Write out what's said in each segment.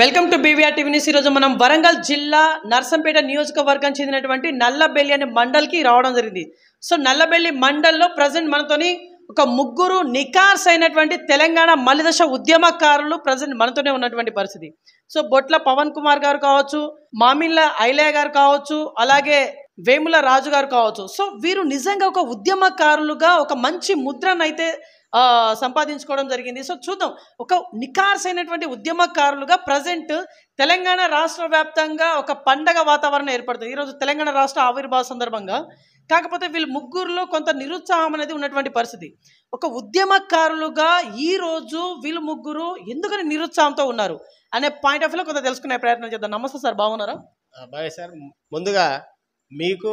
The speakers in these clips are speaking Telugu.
welcome to BVR TV news ఈరోజు మనం వరంగల్ జిల్లా నర్సంపేట నియోజకవర్గం చెందినటువంటి నల్లబెల్లి అనే మండల్కి రావడం జరిగింది సో నల్లబెల్లి మండల్లో ప్రజెంట్ మనతోని ఒక ముగ్గురు నికార్స్ అయినటువంటి తెలంగాణ మలిదశ ఉద్యమకారులు ప్రజెంట్ మనతోనే ఉన్నటువంటి పరిస్థితి సో బొట్ల పవన్ కుమార్ గారు కావచ్చు మామిళ్ళ ఐలయ్య గారు కావచ్చు అలాగే వేముల రాజు గారు కావచ్చు సో వీరు నిజంగా ఒక ఉద్యమకారులుగా ఒక మంచి ముద్రనైతే సంపాదించుకోవడం జరిగింది సో చూద్దాం ఒక నికార్సైనటువంటి ఉద్యమకారులుగా ప్రజెంట్ తెలంగాణ రాష్ట్ర వ్యాప్తంగా ఒక పండగ వాతావరణం ఏర్పడుతుంది ఈరోజు తెలంగాణ రాష్ట్ర ఆవిర్భావ సందర్భంగా కాకపోతే వీళ్ళు ముగ్గురులో కొంత నిరుత్సాహం అనేది ఉన్నటువంటి పరిస్థితి ఒక ఉద్యమకారులుగా ఈరోజు వీళ్ళు ముగ్గురు ఎందుకని నిరుత్సాహంతో ఉన్నారు అనే పాయింట్ ఆఫ్ వ్యూలో కొంత తెలుసుకునే ప్రయత్నం చేద్దాం నమస్తే సార్ బాగున్నారా బాగా సార్ ముందుగా మీకు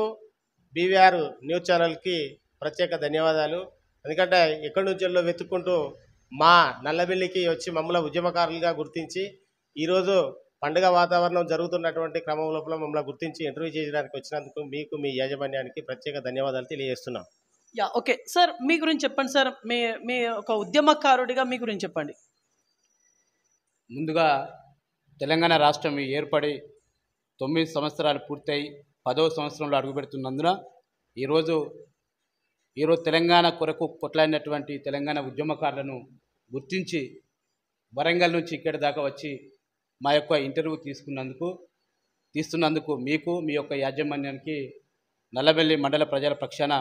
బీవీఆర్ న్యూస్ ఛానల్కి ప్రత్యేక ధన్యవాదాలు ఎందుకంటే ఎక్కడి నుంచెల్లో వెతుక్కుంటూ మా నల్లబెల్లికి వచ్చి మమ్మల్ని ఉద్యమకారులుగా గుర్తించి ఈరోజు పండుగ వాతావరణం జరుగుతున్నటువంటి క్రమం లోపల మమ్మల్ని గుర్తించి ఇంటర్వ్యూ చేయడానికి వచ్చినందుకు మీకు మీ యాజమాన్యానికి ప్రత్యేక ధన్యవాదాలు తెలియజేస్తున్నాం యా ఓకే సార్ మీ గురించి చెప్పండి సార్ మీ మీ ఒక ఉద్యమకారుడిగా మీ గురించి చెప్పండి ముందుగా తెలంగాణ రాష్ట్రం ఏర్పడి తొమ్మిది సంవత్సరాలు పూర్తయి పదో సంవత్సరంలో అడుగుపెడుతున్నందున ఈరోజు ఈరోజు తెలంగాణ కొరకు కొట్లాడినటువంటి తెలంగాణ ఉద్యమకారులను గుర్తించి వరంగల్ నుంచి ఇక్కడి దాకా వచ్చి మా యొక్క ఇంటర్వ్యూ తీసుకున్నందుకు తీస్తున్నందుకు మీకు మీ యొక్క యాజమాన్యానికి నల్లబెల్లి మండల ప్రజల పక్షాన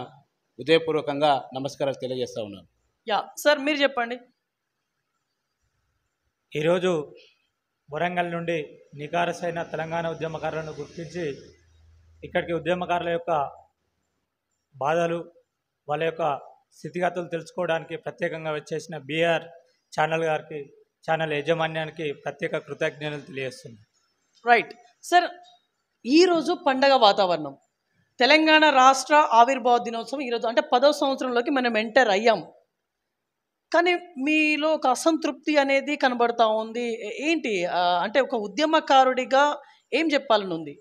హృదయపూర్వకంగా నమస్కారాలు తెలియజేస్తా ఉన్నాను యా సార్ మీరు చెప్పండి ఈరోజు వరంగల్ నుండి నికారసైన తెలంగాణ ఉద్యమకారులను గుర్తించి ఇక్కడికి ఉద్యమకారుల యొక్క బాధలు వాళ్ళ యొక్క స్థితిగతులు తెలుసుకోవడానికి ప్రత్యేకంగా వచ్చేసిన బీఆర్ ఛానల్ గారికి ఛానల్ యాజమాన్యానికి ప్రత్యేక కృతజ్ఞతలు తెలియజేస్తుంది రైట్ సార్ ఈరోజు పండగ వాతావరణం తెలంగాణ రాష్ట్ర ఆవిర్భావ దినోత్సవం ఈరోజు అంటే పదో సంవత్సరంలోకి మనం ఎంటర్ అయ్యాం కానీ మీలో ఒక అసంతృప్తి అనేది కనబడతా ఉంది ఏంటి అంటే ఒక ఉద్యమకారుడిగా ఏం చెప్పాలని ఉంది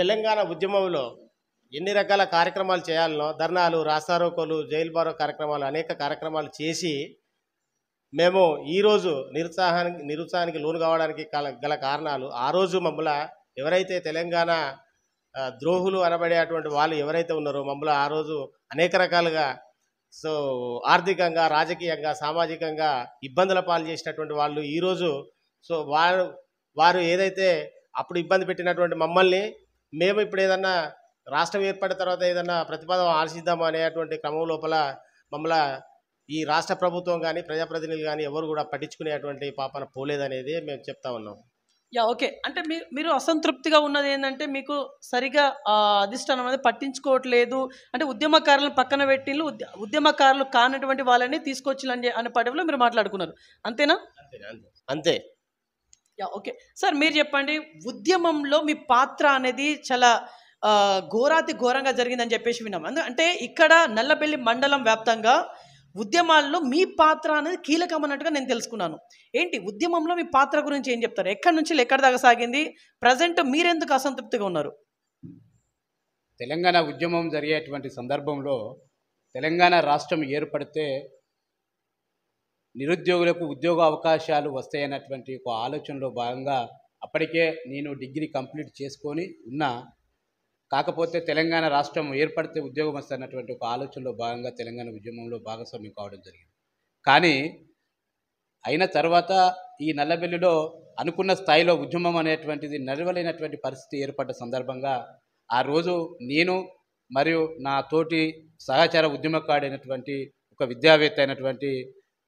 తెలంగాణ ఉద్యమంలో ఎన్ని రకాల కార్యక్రమాలు చేయాలనో ధర్నాలు రాస్తారోకోలు జైలు బారో కార్యక్రమాలు అనేక కార్యక్రమాలు చేసి మేము ఈరోజు నిరుత్సాహానికి నిరుత్సాహానికి లోను కావడానికి గల కారణాలు ఆ రోజు మమ్మల్ని ఎవరైతే తెలంగాణ ద్రోహులు అనబడేటువంటి వాళ్ళు ఎవరైతే ఉన్నారో మమ్మల్ని ఆ రోజు అనేక రకాలుగా సో ఆర్థికంగా రాజకీయంగా సామాజికంగా ఇబ్బందుల పాలు చేసినటువంటి వాళ్ళు ఈరోజు సో వారు వారు ఏదైతే అప్పుడు ఇబ్బంది పెట్టినటువంటి మమ్మల్ని మేము ఇప్పుడు ఏదన్నా రాష్ట్రం ఏర్పడిన తర్వాత ఏదన్నా ప్రతిపాదన ఆశిద్దామా అనేటువంటి క్రమం లోపల మమ్మల్ని ఈ రాష్ట్ర ప్రభుత్వం కానీ ప్రజాప్రతినిధులు కానీ ఎవరు కూడా పట్టించుకునేటువంటి పాపన పోలేదనేది మేము చెప్తా ఉన్నాం యా ఓకే అంటే మీరు మీరు అసంతృప్తిగా ఉన్నది ఏంటంటే మీకు సరిగా అధిష్టానం అనేది పట్టించుకోవట్లేదు అంటే ఉద్యమకారులను పక్కన పెట్టిళ్ళు ఉద్యమకారులు కానటువంటి వాళ్ళని తీసుకొచ్చిలని అనే పడవలో మీరు మాట్లాడుకున్నారు అంతేనా అంతే యా ఓకే సార్ మీరు చెప్పండి ఉద్యమంలో మీ పాత్ర అనేది చాలా ఘోరాతి ఘోరంగా జరిగిందని చెప్పేసి విన్నాం అంటే ఇక్కడ నల్లబెల్లి మండలం వ్యాప్తంగా ఉద్యమాల్లో మీ పాత్ర అనేది కీలకం అన్నట్టుగా నేను తెలుసుకున్నాను ఏంటి ఉద్యమంలో మీ పాత్ర గురించి ఏం చెప్తారు ఎక్కడి నుంచి ఎక్కడ దాకా సాగింది ప్రజెంట్ మీరెందుకు అసంతృప్తిగా ఉన్నారు తెలంగాణ ఉద్యమం జరిగేటువంటి సందర్భంలో తెలంగాణ రాష్ట్రం ఏర్పడితే నిరుద్యోగులకు ఉద్యోగ అవకాశాలు వస్తాయన్నటువంటి ఒక ఆలోచనలో భాగంగా అప్పటికే నేను డిగ్రీ కంప్లీట్ చేసుకొని ఉన్నా కాకపోతే తెలంగాణ రాష్ట్రం ఏర్పడితే ఉద్యోగం వస్తున్నటువంటి ఒక ఆలోచనలో భాగంగా తెలంగాణ ఉద్యమంలో భాగస్వామ్యం కావడం జరిగింది కానీ అయిన తర్వాత ఈ నల్లబెల్లిలో అనుకున్న స్థాయిలో ఉద్యమం అనేటువంటిది నడవలేనటువంటి పరిస్థితి ఏర్పడ్డ సందర్భంగా ఆ రోజు నేను మరియు నా తోటి సహచార ఉద్యమకాడైనటువంటి ఒక విద్యావేత్త అయినటువంటి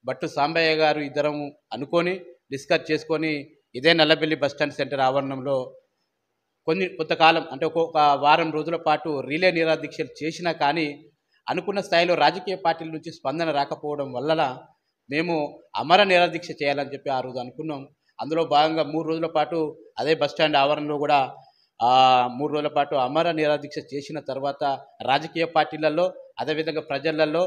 భట్టు సాంబయ్య గారు ఇద్దరం అనుకొని డిస్కస్ చేసుకొని ఇదే నల్లబెల్లి బస్టాండ్ సెంటర్ ఆవరణంలో కొన్ని కొంతకాలం అంటే ఒక్కొక్క వారం రోజుల పాటు రిలే నిరాదీక్షలు చేసినా కానీ అనుకున్న స్థాయిలో రాజకీయ పార్టీల నుంచి స్పందన రాకపోవడం వల్ల మేము అమర నిరాదీక్ష చేయాలని చెప్పి ఆ రోజు అనుకున్నాం అందులో భాగంగా మూడు రోజుల పాటు అదే బస్టాండ్ ఆవరణలో కూడా మూడు రోజుల పాటు అమర నిరాదీక్ష చేసిన తర్వాత రాజకీయ పార్టీలలో అదేవిధంగా ప్రజలలో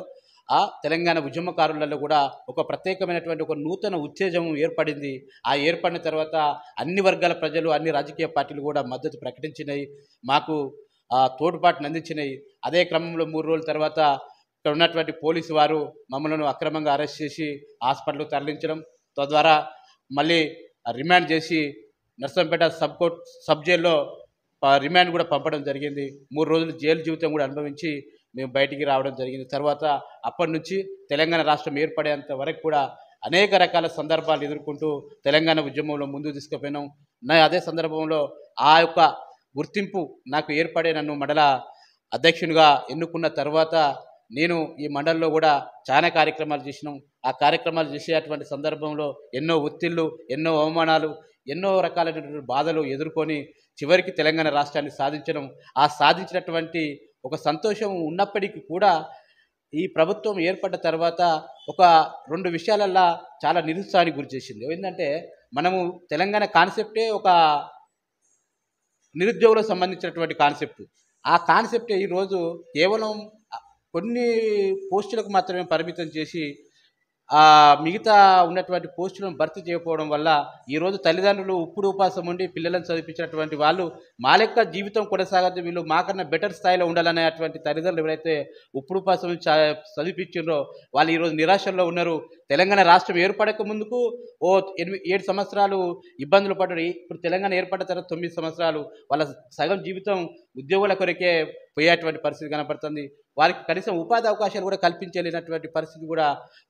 ఆ తెలంగాణ ఉద్యమకారులలో కూడా ఒక ప్రత్యేకమైనటువంటి ఒక నూతన ఉత్తేజం ఏర్పడింది ఆ ఏర్పడిన తర్వాత అన్ని వర్గాల ప్రజలు అన్ని రాజకీయ పార్టీలు కూడా మద్దతు ప్రకటించినాయి మాకు తోడ్పాటును అందించినాయి అదే క్రమంలో మూడు రోజుల తర్వాత ఇక్కడ ఉన్నటువంటి పోలీసు వారు మమ్మల్ని అక్రమంగా అరెస్ట్ చేసి హాస్పిటల్కు తరలించడం తద్వారా మళ్ళీ రిమాండ్ చేసి నర్సంపేట సబ్ కోర్ట్ సబ్ జైల్లో రిమాండ్ కూడా పంపడం జరిగింది మూడు రోజులు జైలు జీవితం కూడా అనుభవించి మేము బయటికి రావడం జరిగింది తర్వాత అప్పటి నుంచి తెలంగాణ రాష్ట్రం ఏర్పడేంత వరకు కూడా అనేక రకాల సందర్భాలు ఎదుర్కొంటూ తెలంగాణ ఉద్యమంలో ముందు తీసుకుపోయినాం నా అదే సందర్భంలో ఆ యొక్క గుర్తింపు నాకు ఏర్పడే నన్ను మండల అధ్యక్షునిగా ఎన్నుకున్న తర్వాత నేను ఈ మండలిలో కూడా చాలా కార్యక్రమాలు చేసినాం ఆ కార్యక్రమాలు చేసేటువంటి సందర్భంలో ఎన్నో ఒత్తిళ్ళు ఎన్నో అవమానాలు ఎన్నో రకాలైనటువంటి బాధలు ఎదుర్కొని చివరికి తెలంగాణ రాష్ట్రాన్ని సాధించడం ఆ సాధించినటువంటి ఒక సంతోషం ఉన్నప్పటికీ కూడా ఈ ప్రభుత్వం ఏర్పడ్డ తర్వాత ఒక రెండు విషయాలల్లా చాలా నిరుత్సాహానికి గురి చేసింది ఏంటంటే మనము తెలంగాణ కాన్సెప్టే ఒక నిరుద్యోగులకు సంబంధించినటువంటి కాన్సెప్ట్ ఆ కాన్సెప్ట్ ఈరోజు కేవలం కొన్ని పోస్టులకు మాత్రమే పరిమితం చేసి మిగతా ఉన్నటువంటి పోస్టులను భర్తీ చేయకపోవడం వల్ల ఈరోజు తల్లిదండ్రులు ఉప్పుడు ఉపాసం ఉండి పిల్లలను చదివించినటువంటి వాళ్ళు మా లెక్క జీవితం కొనసాగదు వీళ్ళు మాకన్నా బెటర్ స్థాయిలో ఉండాలనేటువంటి తల్లిదండ్రులు ఎవరైతే ఉప్పుడు ఉపాసం చదివించారో వాళ్ళు ఈరోజు నిరాశల్లో ఉన్నారు తెలంగాణ రాష్ట్రం ఏర్పడక ముందుకు ఓ ఎనిమిది ఏడు సంవత్సరాలు ఇబ్బందులు పడ్డాయి ఇప్పుడు తెలంగాణ ఏర్పడిన తర్వాత తొమ్మిది సంవత్సరాలు వాళ్ళ సగం జీవితం ఉద్యోగుల కొరకే పోయేటువంటి పరిస్థితి కనపడుతుంది వారికి కనీసం ఉపాధి అవకాశాలు కూడా కల్పించలేనటువంటి పరిస్థితి కూడా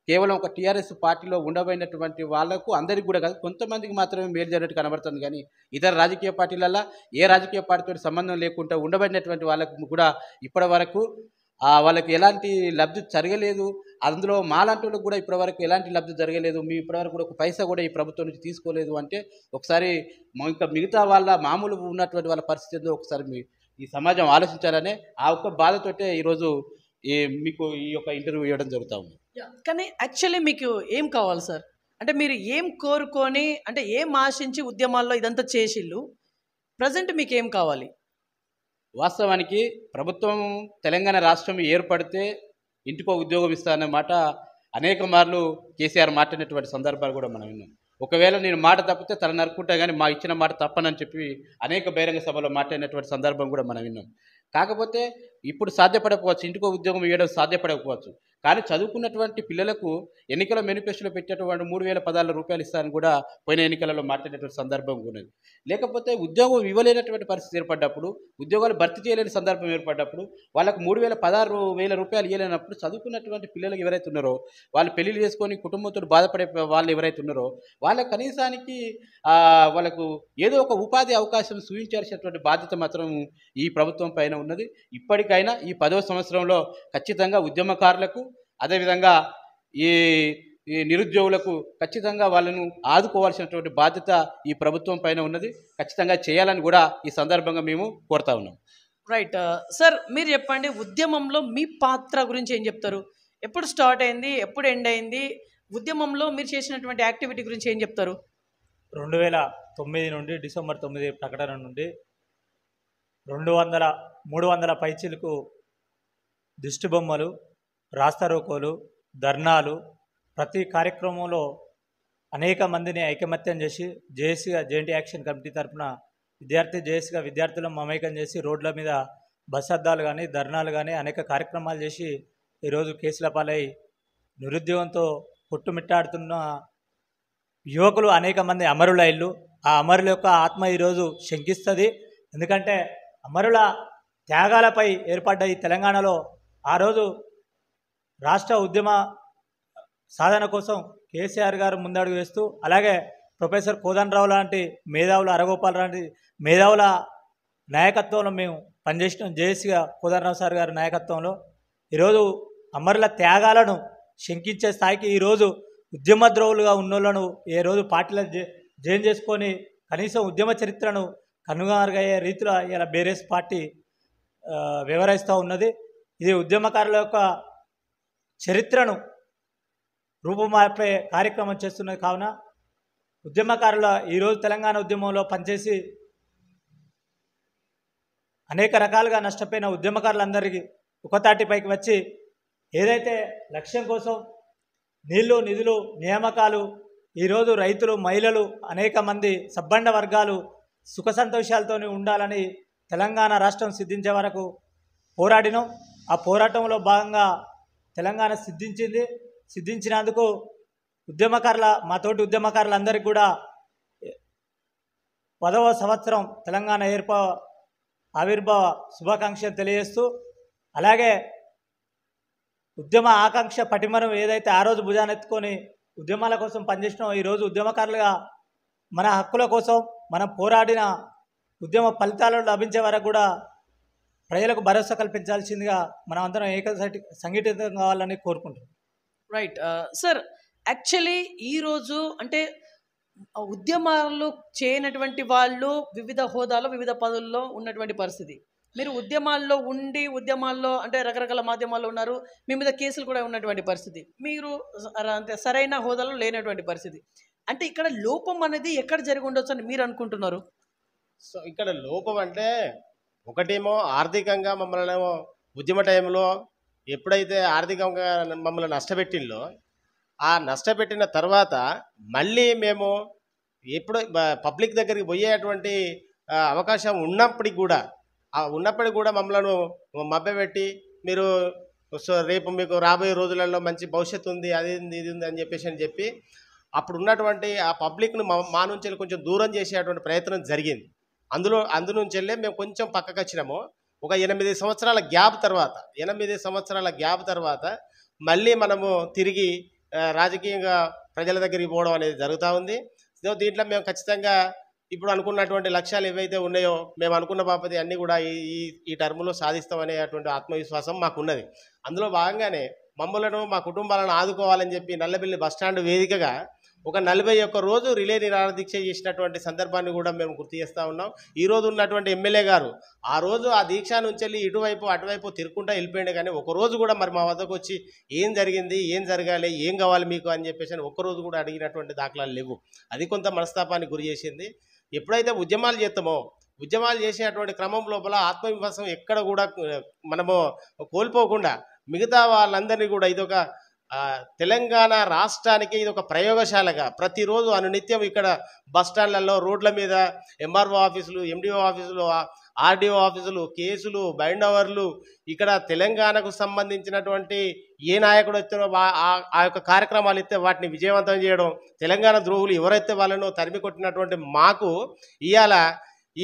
కేవలం ఒక టీఆర్ఎస్ పార్టీలో ఉండబోయినటువంటి వాళ్లకు అందరికీ కూడా కాదు కొంతమందికి మాత్రమే మేలు జరిగినట్టు కనబడుతుంది కానీ ఇతర రాజకీయ పార్టీలల్లో ఏ రాజకీయ పార్టీతో సంబంధం లేకుండా ఉండబడినటువంటి వాళ్ళకు కూడా ఇప్పటి వరకు వాళ్ళకి ఎలాంటి లబ్ధి జరగలేదు అందులో మాలాంటి కూడా ఇప్పటివరకు ఎలాంటి లబ్ధి జరగలేదు మీ ఇప్పటివరకు కూడా ఒక పైసా కూడా ఈ ప్రభుత్వం నుంచి తీసుకోలేదు అంటే ఒకసారి ఇంకా మిగతా వాళ్ళ మామూలు ఉన్నటువంటి వాళ్ళ పరిస్థితి ఒకసారి మీ ఈ సమాజం ఆలోచించాలనే ఆ ఒక్క బాధతోటే ఈరోజు ఈ మీకు ఈ యొక్క ఇంటర్వ్యూ ఇవ్వడం జరుగుతా ఉంది కానీ యాక్చువల్లీ మీకు ఏం కావాలి సార్ అంటే మీరు ఏం కోరుకొని అంటే ఏం ఆశించి ఉద్యమాల్లో ఇదంతా చేసిళ్ళు ప్రజెంట్ మీకు ఏం కావాలి వాస్తవానికి ప్రభుత్వం తెలంగాణ రాష్ట్రం ఏర్పడితే ఇంటికో ఉద్యోగం ఇస్తానన్నమాట అనేక మార్లు కేసీఆర్ మాట్లాడినటువంటి సందర్భాలు కూడా మనం విన్నాం ఒకవేళ నేను మాట తప్పితే తల నరుక్కుంటా కానీ మా ఇచ్చిన మాట తప్పనని చెప్పి అనేక బహిరంగ సభలో మాట్లాడినటువంటి సందర్భం కూడా మనం విన్నాం కాకపోతే ఇప్పుడు సాధ్యపడకపోవచ్చు ఇంటికో ఉద్యోగం ఇవ్వడం సాధ్యపడకపోవచ్చు కానీ చదువుకున్నటువంటి పిల్లలకు ఎన్నికల మేనిఫెస్టోలో పెట్టేటువంటి మూడు వేల పదాల రూపాయలు ఇస్తారని కూడా పోయిన ఎన్నికలలో మాట్లాడేటువంటి సందర్భం ఉన్నది లేకపోతే ఉద్యోగం ఇవ్వలేనటువంటి పరిస్థితి ఏర్పడ్డప్పుడు ఉద్యోగాలు భర్తీ చేయలేని సందర్భం ఏర్పడ్డప్పుడు వాళ్ళకు మూడు వేల పదహారు వేల రూపాయలు ఇవ్వలేనప్పుడు చదువుకున్నటువంటి పిల్లలకు ఎవరైతే ఉన్నారో వాళ్ళు పెళ్ళిళ్ళు చేసుకొని కుటుంబంతో బాధపడే వాళ్ళు ఎవరైతే ఉన్నారో వాళ్ళ కనీసానికి వాళ్ళకు ఏదో ఒక ఉపాధి అవకాశం సూచించాల్సినటువంటి బాధ్యత మాత్రం ఈ ప్రభుత్వం పైన ఉన్నది ఇప్పటికైనా ఈ పదవ సంవత్సరంలో ఖచ్చితంగా ఉద్యమకారులకు అదేవిధంగా ఈ ఈ నిరుద్యోగులకు ఖచ్చితంగా వాళ్ళను ఆదుకోవాల్సినటువంటి బాధ్యత ఈ ప్రభుత్వం పైన ఉన్నది ఖచ్చితంగా చేయాలని కూడా ఈ సందర్భంగా మేము కోరుతా ఉన్నాం రైట్ సార్ uh, మీరు చెప్పండి ఉద్యమంలో మీ పాత్ర గురించి ఏం చెప్తారు ఎప్పుడు స్టార్ట్ అయింది ఎప్పుడు ఎండ్ అయింది ఉద్యమంలో మీరు చేసినటువంటి యాక్టివిటీ గురించి ఏం చెప్తారు రెండు వేల తొమ్మిది నుండి డిసెంబర్ తొమ్మిది ప్రకటన నుండి రెండు వందల మూడు వందల పైచీలకు దిష్టిబొమ్మలు రాస్తారోకోలు ధర్నాలు ప్రతి కార్యక్రమంలో అనేక మందిని ఐకమత్యం చేసి జేఏసీగా జేఎన్టీ యాక్షన్ కమిటీ తరఫున విద్యార్థి జేఏసీగా విద్యార్థులను మమేకం చేసి రోడ్ల మీద బస్ అద్దాలు కానీ ధర్నాలు కానీ అనేక కార్యక్రమాలు చేసి ఈరోజు కేసుల పాలై నిరుద్యోగంతో కొట్టుమిట్టాడుతున్న యువకులు అనేక మంది అమరుల ఇల్లు ఆ అమరుల యొక్క ఆత్మ ఈరోజు శంకిస్తుంది ఎందుకంటే అమరుల త్యాగాలపై ఏర్పడ్డ ఈ తెలంగాణలో ఆ రోజు రాష్ట్ర ఉద్యమ సాధన కోసం కేసీఆర్ గారు ముందడుగు వేస్తూ అలాగే ప్రొఫెసర్ కోదండరావు లాంటి మేధావుల అరగోపాల్ లాంటి మేధావుల నాయకత్వంలో మేము పనిచేసిన జేఏసీగా కోదండరావు సార్ గారి నాయకత్వంలో ఈరోజు అమరుల త్యాగాలను శంకించే స్థాయికి ఈరోజు ఉద్యమ ద్రోవులుగా ఉన్నోళ్లను ఏ రోజు జే జైన్ చేసుకొని కనీసం ఉద్యమ చరిత్రను కనుగొనగయ్యే రీతిలో ఇలా బేరేస్ పార్టీ వివరిస్తూ ఉన్నది ఇది ఉద్యమకారుల యొక్క చరిత్రను రూపుమాపే కార్యక్రమం చేస్తున్నది కావున ఉద్యమకారుల ఈరోజు తెలంగాణ ఉద్యమంలో పనిచేసి అనేక రకాలుగా నష్టపోయిన ఉద్యమకారులందరికీ ఒకతాటిపైకి వచ్చి ఏదైతే లక్ష్యం కోసం నీళ్లు నిధులు నియామకాలు ఈరోజు రైతులు మహిళలు అనేక మంది సబ్బండ వర్గాలు సుఖ సంతోషాలతోనే ఉండాలని తెలంగాణ రాష్ట్రం సిద్ధించే వరకు పోరాడినాం ఆ పోరాటంలో భాగంగా తెలంగాణ సిద్ధించింది సిద్ధించినందుకు ఉద్యమకారుల మా తోటి ఉద్యమకారులందరికీ కూడా పదవ సంవత్సరం తెలంగాణ ఏర్పా ఆవిర్భావ శుభాకాంక్షలు తెలియజేస్తూ అలాగే ఉద్యమ ఆకాంక్ష పటిమనం ఏదైతే ఆ రోజు భుజానెత్తుకొని ఉద్యమాల కోసం పనిచేసినాం ఈరోజు ఉద్యమకారులుగా మన హక్కుల కోసం మనం పోరాడిన ఉద్యమ ఫలితాలను లభించే వరకు కూడా ప్రజలకు భరోసా కల్పించాల్సిందిగా మనం అందరం ఏక సంఘటితం కావాలని కోరుకుంటున్నాం రైట్ సార్ యాక్చువల్లీ ఈరోజు అంటే ఉద్యమాలు చేయనటువంటి వాళ్ళు వివిధ హోదాలో వివిధ పదుల్లో ఉన్నటువంటి పరిస్థితి మీరు ఉద్యమాల్లో ఉండి ఉద్యమాల్లో అంటే రకరకాల మాధ్యమాల్లో ఉన్నారు మీ మీద కేసులు కూడా ఉన్నటువంటి పరిస్థితి మీరు అంటే సరైన హోదాలో లేనటువంటి పరిస్థితి అంటే ఇక్కడ లోపం అనేది ఎక్కడ జరిగి ఉండొచ్చు అని మీరు అనుకుంటున్నారు సో ఇక్కడ లోపం అంటే ఒకటేమో ఆర్థికంగా మమ్మల్ని ఉద్యమ టైంలో ఎప్పుడైతే ఆర్థికంగా మమ్మల్ని నష్టపెట్టిందో ఆ నష్టపెట్టిన తర్వాత మళ్ళీ మేము ఎప్పుడు పబ్లిక్ దగ్గరికి పోయేటువంటి అవకాశం ఉన్నప్పటికి కూడా ఆ ఉన్నప్పటికి కూడా మమ్మలను మభ్యపెట్టి మీరు సో రేపు మీకు రాబోయే రోజులలో మంచి భవిష్యత్తు ఉంది అది ఉంది ఇది ఉంది అని చెప్పేసి అని చెప్పి అప్పుడు ఉన్నటువంటి ఆ పబ్లిక్ను మా నుంచి కొంచెం దూరం చేసేటువంటి ప్రయత్నం జరిగింది అందులో అందు నుంచి వెళ్ళే మేము కొంచెం పక్కకు వచ్చినాము ఒక ఎనిమిది సంవత్సరాల గ్యాప్ తర్వాత ఎనిమిది సంవత్సరాల గ్యాప్ తర్వాత మళ్ళీ మనము తిరిగి రాజకీయంగా ప్రజల దగ్గరికి పోవడం అనేది జరుగుతూ ఉంది సో దీంట్లో మేము ఖచ్చితంగా ఇప్పుడు అనుకున్నటువంటి లక్ష్యాలు ఏవైతే ఉన్నాయో మేము అనుకున్న బాపతి అన్నీ కూడా ఈ ఈ టర్మ్లో సాధిస్తామనేటువంటి ఆత్మవిశ్వాసం మాకున్నది అందులో భాగంగానే మమ్మలను మా కుటుంబాలను ఆదుకోవాలని చెప్పి నల్లబిల్లి బస్టాండ్ వేదికగా ఒక నలభై ఒక్క రోజు రిలే దీక్ష చేసినటువంటి సందర్భాన్ని కూడా మేము గుర్తు చేస్తూ ఉన్నాం ఈరోజు ఉన్నటువంటి ఎమ్మెల్యే గారు ఆ రోజు ఆ దీక్ష నుంచి వెళ్ళి ఇటువైపు అటువైపు తిరుక్కుంటా వెళ్ళిపోయింది కానీ ఒకరోజు కూడా మరి మా వద్దకు వచ్చి ఏం జరిగింది ఏం జరగాలి ఏం కావాలి మీకు అని చెప్పేసి ఒక్కరోజు కూడా అడిగినటువంటి దాఖలాలు లేవు అది కొంత మనస్తాపానికి గురి చేసింది ఎప్పుడైతే ఉద్యమాలు చేస్తామో ఉద్యమాలు చేసేటువంటి క్రమం లోపల ఆత్మవిశ్వాసం ఎక్కడ కూడా మనము కోల్పోకుండా మిగతా వాళ్ళందరినీ కూడా ఇదొక తెలంగాణ రాష్ట్రానికి ఇది ఒక ప్రయోగశాలగా ప్రతిరోజు అనునిత్యం ఇక్కడ బస్టాండ్లలో రోడ్ల మీద ఎంఆర్ఓ ఆఫీసులు ఎండిఓ ఆఫీసులు ఆర్డీఓ ఆఫీసులు కేసులు బైండ్ అవర్లు ఇక్కడ తెలంగాణకు సంబంధించినటువంటి ఏ నాయకుడు వచ్చినో ఆ యొక్క కార్యక్రమాలు ఇస్తే వాటిని విజయవంతం చేయడం తెలంగాణ ద్రోహులు ఎవరైతే వాళ్ళను తరిమి కొట్టినటువంటి మాకు ఇవాళ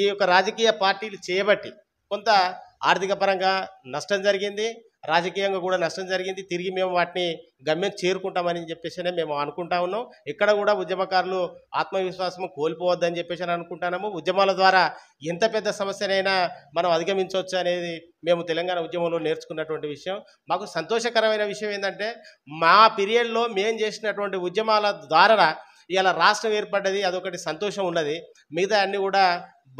ఈ యొక్క రాజకీయ పార్టీలు చేయబట్టి కొంత ఆర్థిక పరంగా నష్టం జరిగింది రాజకీయంగా కూడా నష్టం జరిగింది తిరిగి మేము వాటిని గమ్యం చేరుకుంటామని చెప్పేసి మేము అనుకుంటా ఉన్నాం ఇక్కడ కూడా ఉద్యమకారులు ఆత్మవిశ్వాసం కోల్పోవద్దని చెప్పేసి అనుకుంటున్నాము ఉద్యమాల ద్వారా ఎంత పెద్ద సమస్యనైనా మనం అధిగమించవచ్చు అనేది మేము తెలంగాణ ఉద్యమంలో నేర్చుకున్నటువంటి విషయం మాకు సంతోషకరమైన విషయం ఏంటంటే మా పీరియడ్లో మేము చేసినటువంటి ఉద్యమాల ద్వారా ఇలా రాష్ట్రం ఏర్పడ్డది అదొకటి సంతోషం ఉన్నది మిగతా అన్నీ కూడా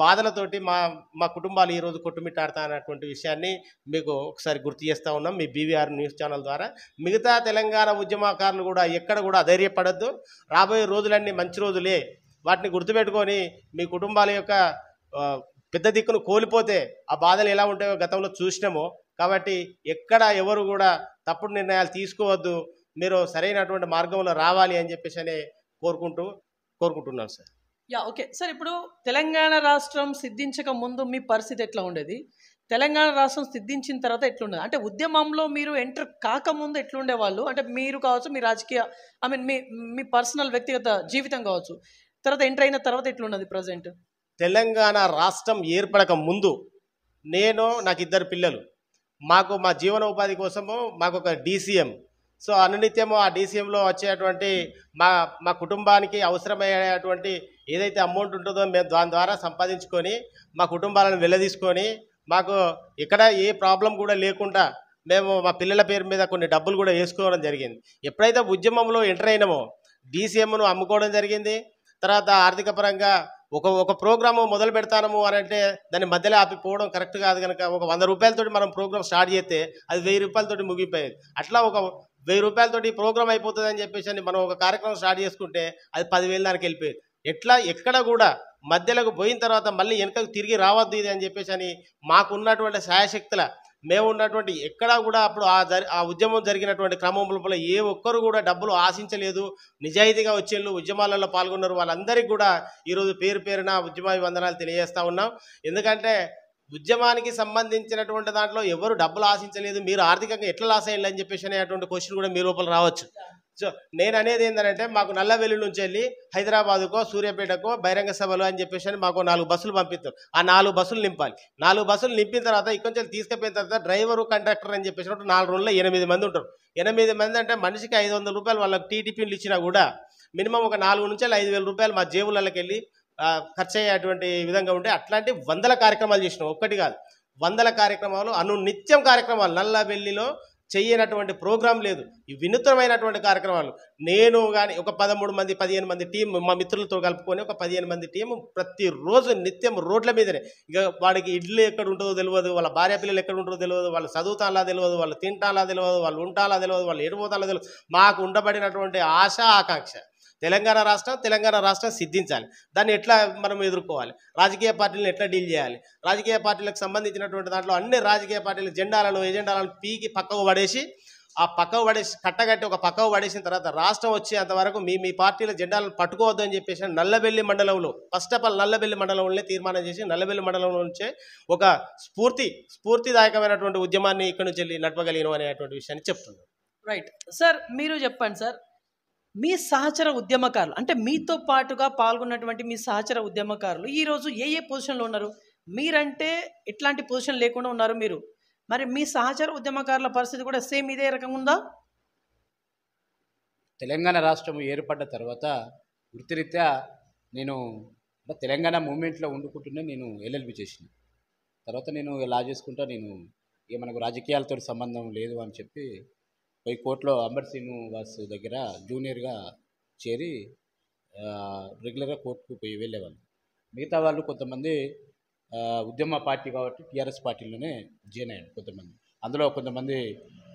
బాధలతోటి మా మా కుటుంబాలు ఈరోజు కొట్టుమిట్టాడుతా అన్నటువంటి విషయాన్ని మీకు ఒకసారి గుర్తు చేస్తూ ఉన్నాం మీ బీవీఆర్ న్యూస్ ఛానల్ ద్వారా మిగతా తెలంగాణ ఉద్యమకారులు కూడా ఎక్కడ కూడా ధైర్యపడద్దు రాబోయే రోజులన్నీ మంచి రోజులే వాటిని గుర్తుపెట్టుకొని మీ కుటుంబాల యొక్క పెద్ద దిక్కును కోల్పోతే ఆ బాధలు ఎలా ఉంటాయో గతంలో చూసినాము కాబట్టి ఎక్కడ ఎవరు కూడా తప్పుడు నిర్ణయాలు తీసుకోవద్దు మీరు సరైనటువంటి మార్గంలో రావాలి అని చెప్పేసి అనే కోరుకుంటూ కోరుకుంటున్నాను సార్ యా ఓకే సార్ ఇప్పుడు తెలంగాణ రాష్ట్రం సిద్ధించక ముందు మీ పరిస్థితి ఎట్లా ఉండేది తెలంగాణ రాష్ట్రం సిద్ధించిన తర్వాత ఎట్లుండదు అంటే ఉద్యమంలో మీరు ఎంటర్ కాకముందు వాళ్ళు అంటే మీరు కావచ్చు మీ రాజకీయ ఐ మీన్ మీ మీ పర్సనల్ వ్యక్తిగత జీవితం కావచ్చు తర్వాత ఎంటర్ అయిన తర్వాత ఎట్లుండదు ప్రజెంట్ తెలంగాణ రాష్ట్రం ఏర్పడక ముందు నేను నాకు ఇద్దరు పిల్లలు మాకు మా జీవనోపాధి కోసము మాకు ఒక డీసీఎం సో అనునిత్యము ఆ డీసీఎంలో వచ్చేటువంటి మా మా కుటుంబానికి అవసరమయ్యేటువంటి ఏదైతే అమౌంట్ ఉంటుందో మేము దాని ద్వారా సంపాదించుకొని మా కుటుంబాలను వెళ్ళదీసుకొని మాకు ఇక్కడ ఏ ప్రాబ్లం కూడా లేకుండా మేము మా పిల్లల పేరు మీద కొన్ని డబ్బులు కూడా వేసుకోవడం జరిగింది ఎప్పుడైతే ఉద్యమంలో ఎంటర్ అయినామో డీసీఎంను అమ్ముకోవడం జరిగింది తర్వాత ఆర్థిక పరంగా ఒక ఒక ప్రోగ్రాము మొదలు పెడతాము అని అంటే దాన్ని మధ్యలో ఆపిపోవడం కరెక్ట్ కాదు కనుక ఒక వంద రూపాయలతోటి మనం ప్రోగ్రామ్ స్టార్ట్ చేస్తే అది వెయ్యి రూపాయలతోటి ముగిపోయేది అట్లా ఒక వెయ్యి రూపాయలతోటి ప్రోగ్రామ్ అయిపోతుంది అని చెప్పేసి మనం ఒక కార్యక్రమం స్టార్ట్ చేసుకుంటే అది పదివేలు దానికి వెళ్ళిపోయేది ఎట్లా ఎక్కడ కూడా మధ్యలోకి పోయిన తర్వాత మళ్ళీ వెనకకు తిరిగి రావద్దు ఇది అని చెప్పేసి అని మాకున్నటువంటి సాయశక్తుల మేము ఉన్నటువంటి ఎక్కడా కూడా అప్పుడు ఆ జరి ఆ ఉద్యమం జరిగినటువంటి క్రమం లోపల ఏ ఒక్కరు కూడా డబ్బులు ఆశించలేదు నిజాయితీగా వచ్చేళ్ళు ఉద్యమాలలో పాల్గొన్నారు వాళ్ళందరికీ కూడా ఈరోజు పేరు పేరున ఉద్యమాభివందనాలు తెలియజేస్తూ ఉన్నాం ఎందుకంటే ఉద్యమానికి సంబంధించినటువంటి దాంట్లో ఎవరు డబ్బులు ఆశించలేదు మీరు ఆర్థికంగా ఎట్లా లాస్ అయ్యాలి అని చెప్పేసి అనేటువంటి క్వశ్చన్ కూడా మీ లోపల రావచ్చు సో నేను అనేది ఏంటంటే మాకు నల్లవెల్లి నుంచి వెళ్ళి హైదరాబాద్కో సూర్యాపేటకో బహిరంగ సభలు అని చెప్పేసి అని మాకు నాలుగు బస్సులు పంపిస్తారు ఆ నాలుగు బస్సులు నింపాలి నాలుగు బస్సులు నింపిన తర్వాత ఇక్కడి తీసుకుపోయిన తర్వాత డ్రైవరు కండక్టర్ అని చెప్పేసి నాలుగు రోజుల్లో ఎనిమిది మంది ఉంటారు ఎనిమిది మంది అంటే మనిషికి ఐదు వందల రూపాయలు వాళ్ళకి టీటీపీలు ఇచ్చినా కూడా మినిమం ఒక నాలుగు నుంచి ఐదు వేల రూపాయలు మా జేబులకి వెళ్ళి ఖర్చు అయ్యేటువంటి విధంగా ఉంటే అట్లాంటి వందల కార్యక్రమాలు చేసినాం ఒక్కటి కాదు వందల కార్యక్రమాలు అను నిత్యం కార్యక్రమాలు నల్లవెల్లిలో చేయనటువంటి ప్రోగ్రాం లేదు ఈ వినూత్నమైనటువంటి కార్యక్రమాలు నేను కానీ ఒక పదమూడు మంది పదిహేను మంది టీం మా మిత్రులతో కలుపుకొని ఒక పదిహేను మంది టీం ప్రతిరోజు నిత్యం రోడ్ల మీదనే ఇక వాడికి ఇడ్లు ఎక్కడ ఉంటుందో తెలియదు వాళ్ళ భార్య పిల్లలు ఎక్కడ ఉంటుందో తెలియదు వాళ్ళు చదువుతాలా తెలియదు వాళ్ళు తింటాలా తెలియదు వాళ్ళు ఉంటాలా తెలియదు వాళ్ళు ఎడిపోతాలా తెలియదు మాకు ఉండబడినటువంటి ఆశ ఆకాంక్ష తెలంగాణ రాష్ట్రం తెలంగాణ రాష్ట్రం సిద్ధించాలి దాన్ని ఎట్లా మనం ఎదుర్కోవాలి రాజకీయ పార్టీలను ఎట్లా డీల్ చేయాలి రాజకీయ పార్టీలకు సంబంధించినటువంటి దాంట్లో అన్ని రాజకీయ పార్టీల జెండాలను ఎజెండాలను పీకి పక్కకు పడేసి ఆ పక్కకు పడేసి కట్టగట్టి ఒక పక్కకు పడేసిన తర్వాత రాష్ట్రం వచ్చేంత వరకు మీ మీ పార్టీల జెండాలను పట్టుకోవద్దు అని చెప్పేసి నల్లబెల్లి మండలంలో ఫస్ట్ ఆఫ్ ఆల్ నల్లబెల్లి మండలంలోనే తీర్మానం చేసి నల్లబెల్లి మండలంలో నుంచే ఒక స్ఫూర్తి స్ఫూర్తిదాయకమైనటువంటి ఉద్యమాన్ని ఇక్కడ నుంచి వెళ్ళి నడపగలిగిన అనేటువంటి విషయాన్ని చెప్తున్నాను రైట్ సార్ మీరు చెప్పండి సార్ మీ సహచర ఉద్యమకారులు అంటే మీతో పాటుగా పాల్గొన్నటువంటి మీ సహచర ఉద్యమకారులు ఈరోజు ఏ ఏ పొజిషన్లో ఉన్నారు మీరంటే ఎట్లాంటి పొజిషన్ లేకుండా ఉన్నారు మీరు మరి మీ సహచర ఉద్యమకారుల పరిస్థితి కూడా సేమ్ ఇదే రకంగా ఉందా తెలంగాణ రాష్ట్రం ఏర్పడ్డ తర్వాత వృత్తిరీత్యా నేను తెలంగాణ మూమెంట్లో వండుకుంటూనే నేను ఎల్ఎల్బి చేసిన తర్వాత నేను లా చేసుకుంటా నేను ఇక మనకు రాజకీయాలతో సంబంధం లేదు అని చెప్పి పోయి కోర్టులో అంబర్ సింగ్ వాస్ దగ్గర జూనియర్గా చేరి రెగ్యులర్గా కోర్టుకు పోయి వెళ్ళేవాళ్ళు మిగతా వాళ్ళు కొంతమంది ఉద్యమ పార్టీ కాబట్టి టీఆర్ఎస్ పార్టీలోనే జాయిన్ అయ్యారు కొంతమంది అందులో కొంతమంది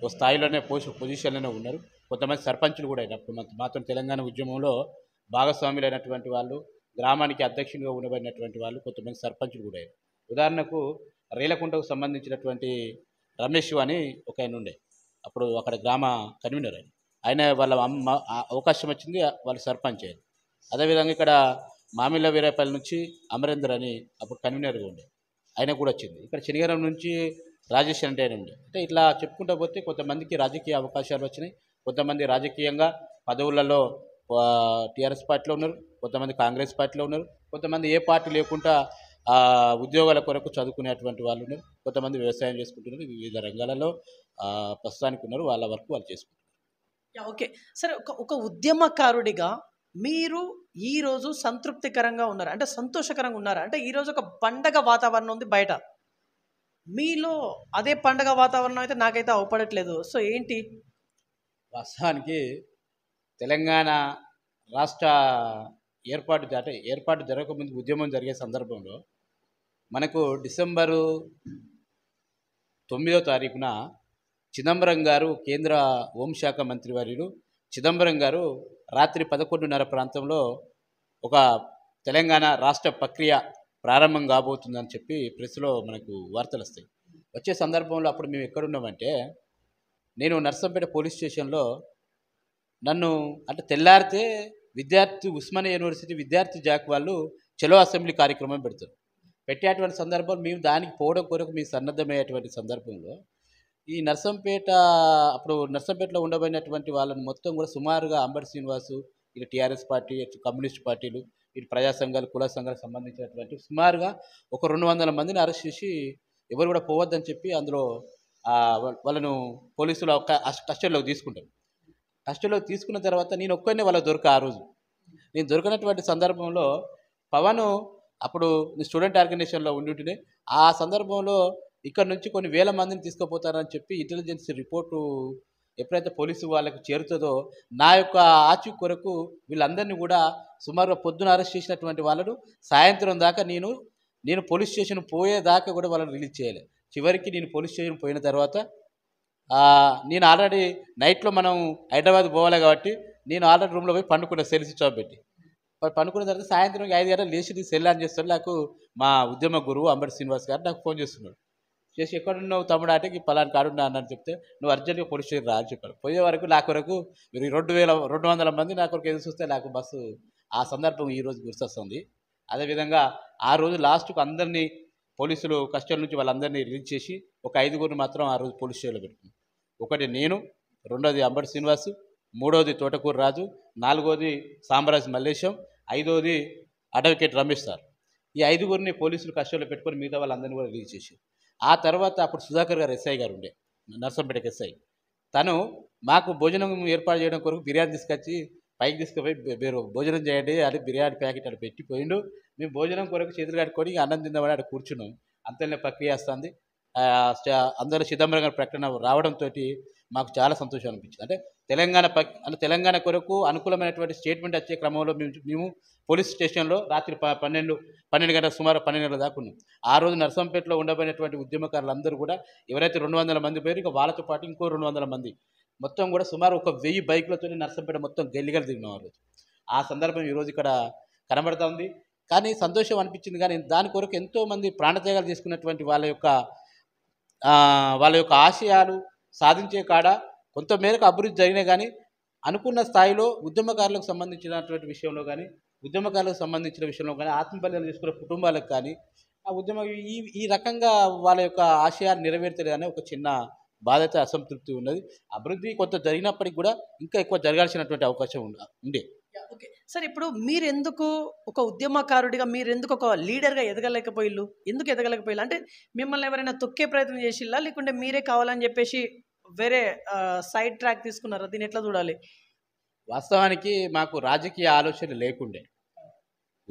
ఓ స్థాయిలోనే పోసి పొజిషన్లోనే ఉన్నారు కొంతమంది సర్పంచులు కూడా అయినప్పుడు మాత్రం తెలంగాణ ఉద్యమంలో భాగస్వాములు అయినటువంటి వాళ్ళు గ్రామానికి అధ్యక్షునిగా ఉండబడినటువంటి వాళ్ళు కొంతమంది సర్పంచులు కూడా ఉదాహరణకు రేలకుంటకు సంబంధించినటువంటి రమేష్ అని ఒక ఆయన ఉండే అప్పుడు అక్కడ గ్రామ కన్వీనర్ ఆయన ఆయన వాళ్ళ అమ్మ అవకాశం వచ్చింది వాళ్ళ సర్పంచ్ అయ్యారు అదేవిధంగా ఇక్కడ మామిళ్ళ వీరేపల్లి నుంచి అమరేందర్ అని అప్పుడు కన్వీనర్గా ఉండే ఆయన కూడా వచ్చింది ఇక్కడ శనిగారం నుంచి రాజేష్ అంటే ఆయన ఉండే అంటే ఇట్లా చెప్పుకుంటూ పోతే కొంతమందికి రాజకీయ అవకాశాలు వచ్చినాయి కొంతమంది రాజకీయంగా పదవులలో టీఆర్ఎస్ పార్టీలో ఉన్నారు కొంతమంది కాంగ్రెస్ పార్టీలో ఉన్నారు కొంతమంది ఏ పార్టీ లేకుండా ఉద్యోగాల కొరకు చదువుకునేటువంటి వాళ్ళు కొంతమంది వ్యవసాయం చేసుకుంటున్నారు వివిధ రంగాలలో ప్రస్తుతానికి ఉన్నారు వాళ్ళ వరకు వాళ్ళు చేసుకుంటున్నారు ఓకే సరే ఒక ఒక ఉద్యమకారుడిగా మీరు ఈరోజు సంతృప్తికరంగా ఉన్నారు అంటే సంతోషకరంగా ఉన్నారు అంటే ఈరోజు ఒక పండగ వాతావరణం ఉంది బయట మీలో అదే పండగ వాతావరణం అయితే నాకైతే అవపడట్లేదు సో ఏంటి వాస్తవానికి తెలంగాణ రాష్ట్ర ఏర్పాటు అంటే ఏర్పాటు జరగకముందు ఉద్యమం జరిగే సందర్భంలో మనకు డిసెంబరు తొమ్మిదో తారీఖున చిదంబరం గారు కేంద్ర హోంశాఖ మంత్రి వర్యులు చిదంబరం గారు రాత్రి పదకొండున్నర ప్రాంతంలో ఒక తెలంగాణ రాష్ట్ర ప్రక్రియ ప్రారంభం కాబోతుందని చెప్పి ప్రెస్లో మనకు వార్తలు వస్తాయి వచ్చే సందర్భంలో అప్పుడు మేము ఎక్కడున్నామంటే నేను నర్సంపేట పోలీస్ స్టేషన్లో నన్ను అంటే తెల్లారితే విద్యార్థి ఉస్మానియా యూనివర్సిటీ విద్యార్థి జాక్ వాళ్ళు చలో అసెంబ్లీ కార్యక్రమం పెడతారు పెట్టేటువంటి సందర్భం మేము దానికి పోవడం కొరకు మీ సన్నద్ధమయ్యేటువంటి సందర్భంలో ఈ నర్సంపేట అప్పుడు నర్సంపేటలో ఉండబడినటువంటి వాళ్ళని మొత్తం కూడా సుమారుగా అంబటి శ్రీనివాసు ఇటు టీఆర్ఎస్ పార్టీ ఇటు కమ్యూనిస్ట్ పార్టీలు ఇటు ప్రజా సంఘాలు కుల సంఘాలకు సంబంధించినటువంటి సుమారుగా ఒక రెండు వందల మందిని అరెస్ట్ చేసి ఎవరు కూడా పోవద్దని చెప్పి అందులో వాళ్ళను పోలీసులు కస్టడీలోకి తీసుకుంటారు కస్టడీలోకి తీసుకున్న తర్వాత నేను ఒక్కనే వాళ్ళకి దొరక ఆ రోజు నేను దొరికినటువంటి సందర్భంలో పవన్ అప్పుడు స్టూడెంట్ ఆర్గనైజేషన్లో ఉండి ఆ సందర్భంలో ఇక్కడ నుంచి కొన్ని వేల మందిని తీసుకుపోతారని చెప్పి ఇంటెలిజెన్స్ రిపోర్టు ఎప్పుడైతే పోలీసు వాళ్ళకు చేరుతుందో నా యొక్క ఆచూ కొరకు వీళ్ళందరినీ కూడా సుమారుగా పొద్దున అరెస్ట్ చేసినటువంటి వాళ్ళను సాయంత్రం దాకా నేను నేను పోలీస్ స్టేషన్ పోయేదాకా కూడా వాళ్ళని రిలీజ్ చేయలే చివరికి నేను పోలీస్ స్టేషన్ పోయిన తర్వాత నేను ఆల్రెడీ నైట్లో మనం హైదరాబాద్ పోవాలి కాబట్టి నేను ఆల్రెడీ రూమ్లో పోయి పండుకుంటా సెల్సి స్టాప్ పెట్టి పనుకున్న తర్వాత సాయంత్రం ఐదు గంటలు లేచి సెల్ ఆన్ చేస్తాడు నాకు మా ఉద్యమ గురువు అంబటి శ్రీనివాస్ గారు నాకు ఫోన్ చేస్తున్నాడు చేసి ఎక్కడున్నావు తమ్ముడు అంటే పలానా కాడున్నా అని చెప్తే నువ్వు అర్జెంట్గా పోలీస్ స్టేషన్ రా అని చెప్పాడు పోయే వరకు నా కొరకు రెండు వేల రెండు వందల మంది నా కొరకు ఎదురు చూస్తే నాకు బస్సు ఆ సందర్భం ఈరోజు గుర్తొస్తుంది అదేవిధంగా ఆ రోజు లాస్ట్కు అందరినీ పోలీసులు కస్టడీ నుంచి వాళ్ళందరినీ రిలీజ్ చేసి ఒక ఐదుగురిని మాత్రం ఆ రోజు పోలీస్ స్టేషన్లో పెట్టింది ఒకటి నేను రెండోది అంబటి శ్రీనివాసు మూడోది తోటకూరు రాజు నాలుగోది సామ్రాజ్ మల్లేశం ఐదోది అడ్వకేట్ రమేష్ సార్ ఈ ఐదుగురిని పోలీసులు కస్టడీలో పెట్టుకొని మిగతా వాళ్ళందరినీ కూడా రిలీజ్ చేసి ఆ తర్వాత అప్పుడు సుధాకర్ గారు ఎస్ఐ గారు ఉండే నర్సంపేటకి ఎస్ఐ తను మాకు భోజనం ఏర్పాటు చేయడం కొరకు బిర్యానీ తీసుకొచ్చి పైకి తీసుకుపోయి మీరు భోజనం చేయండి అది బిర్యానీ ప్యాకెట్ అక్కడ పెట్టిపోయిండు మేము భోజనం కొరకు చేతులు కట్టుకొని అన్నం తిందామని అక్కడ కూర్చున్నాం అంతనే ప్రక్రియ వస్తుంది అందరూ చిదంబరం గారి ప్రకటన రావడంతో మాకు చాలా సంతోషం అనిపించింది అంటే తెలంగాణ తెలంగాణ కొరకు అనుకూలమైనటువంటి స్టేట్మెంట్ వచ్చే క్రమంలో మేము మేము పోలీస్ స్టేషన్లో రాత్రి పన్నెండు పన్నెండు గంటల సుమారు పన్నెండు గంటల దాకా ఉన్నాం ఆ రోజు నర్సంపేటలో ఉండబోయినటువంటి ఉద్యమకారులందరూ కూడా ఎవరైతే రెండు వందల మంది పోయారు ఇంకా వాళ్ళతో పాటు ఇంకో రెండు వందల మంది మొత్తం కూడా సుమారు ఒక వెయ్యి బైకులతోనే నర్సంపేట మొత్తం గల్లిగలు దిగినాం ఆ రోజు ఆ సందర్భం ఈరోజు ఇక్కడ కనబడుతుంది కానీ సంతోషం అనిపించింది కానీ దాని కొరకు ఎంతోమంది ప్రాణత్యాగాలు చేసుకున్నటువంటి వాళ్ళ యొక్క వాళ్ళ యొక్క ఆశయాలు సాధించే కాడ కొంత మేరకు అభివృద్ధి జరిగినా కానీ అనుకున్న స్థాయిలో ఉద్యమకారులకు సంబంధించినటువంటి విషయంలో కానీ ఉద్యమకారులకు సంబంధించిన విషయంలో కానీ ఆత్మబలిదానం తీసుకునే కుటుంబాలకు కానీ ఆ ఉద్యమ ఈ ఈ రకంగా వాళ్ళ యొక్క ఆశయాన్ని నెరవేర్చలేదనే ఒక చిన్న బాధ్యత అసంతృప్తి ఉన్నది అభివృద్ధి కొంత జరిగినప్పటికి కూడా ఇంకా ఎక్కువ జరగాల్సినటువంటి అవకాశం ఉండే ఓకే సార్ ఇప్పుడు మీరు ఎందుకు ఒక ఉద్యమకారుడిగా మీరు ఎందుకు ఒక లీడర్గా ఎదగలేకపోయిల్లు ఎందుకు ఎదగలేకపోయిల్లు అంటే మిమ్మల్ని ఎవరైనా తొక్కే ప్రయత్నం చేసిల్లా లేకుంటే మీరే కావాలని చెప్పేసి వేరే సైడ్ ట్రాక్ తీసుకున్నారా దీన్ని ఎట్లా చూడాలి వాస్తవానికి మాకు రాజకీయ ఆలోచన లేకుండే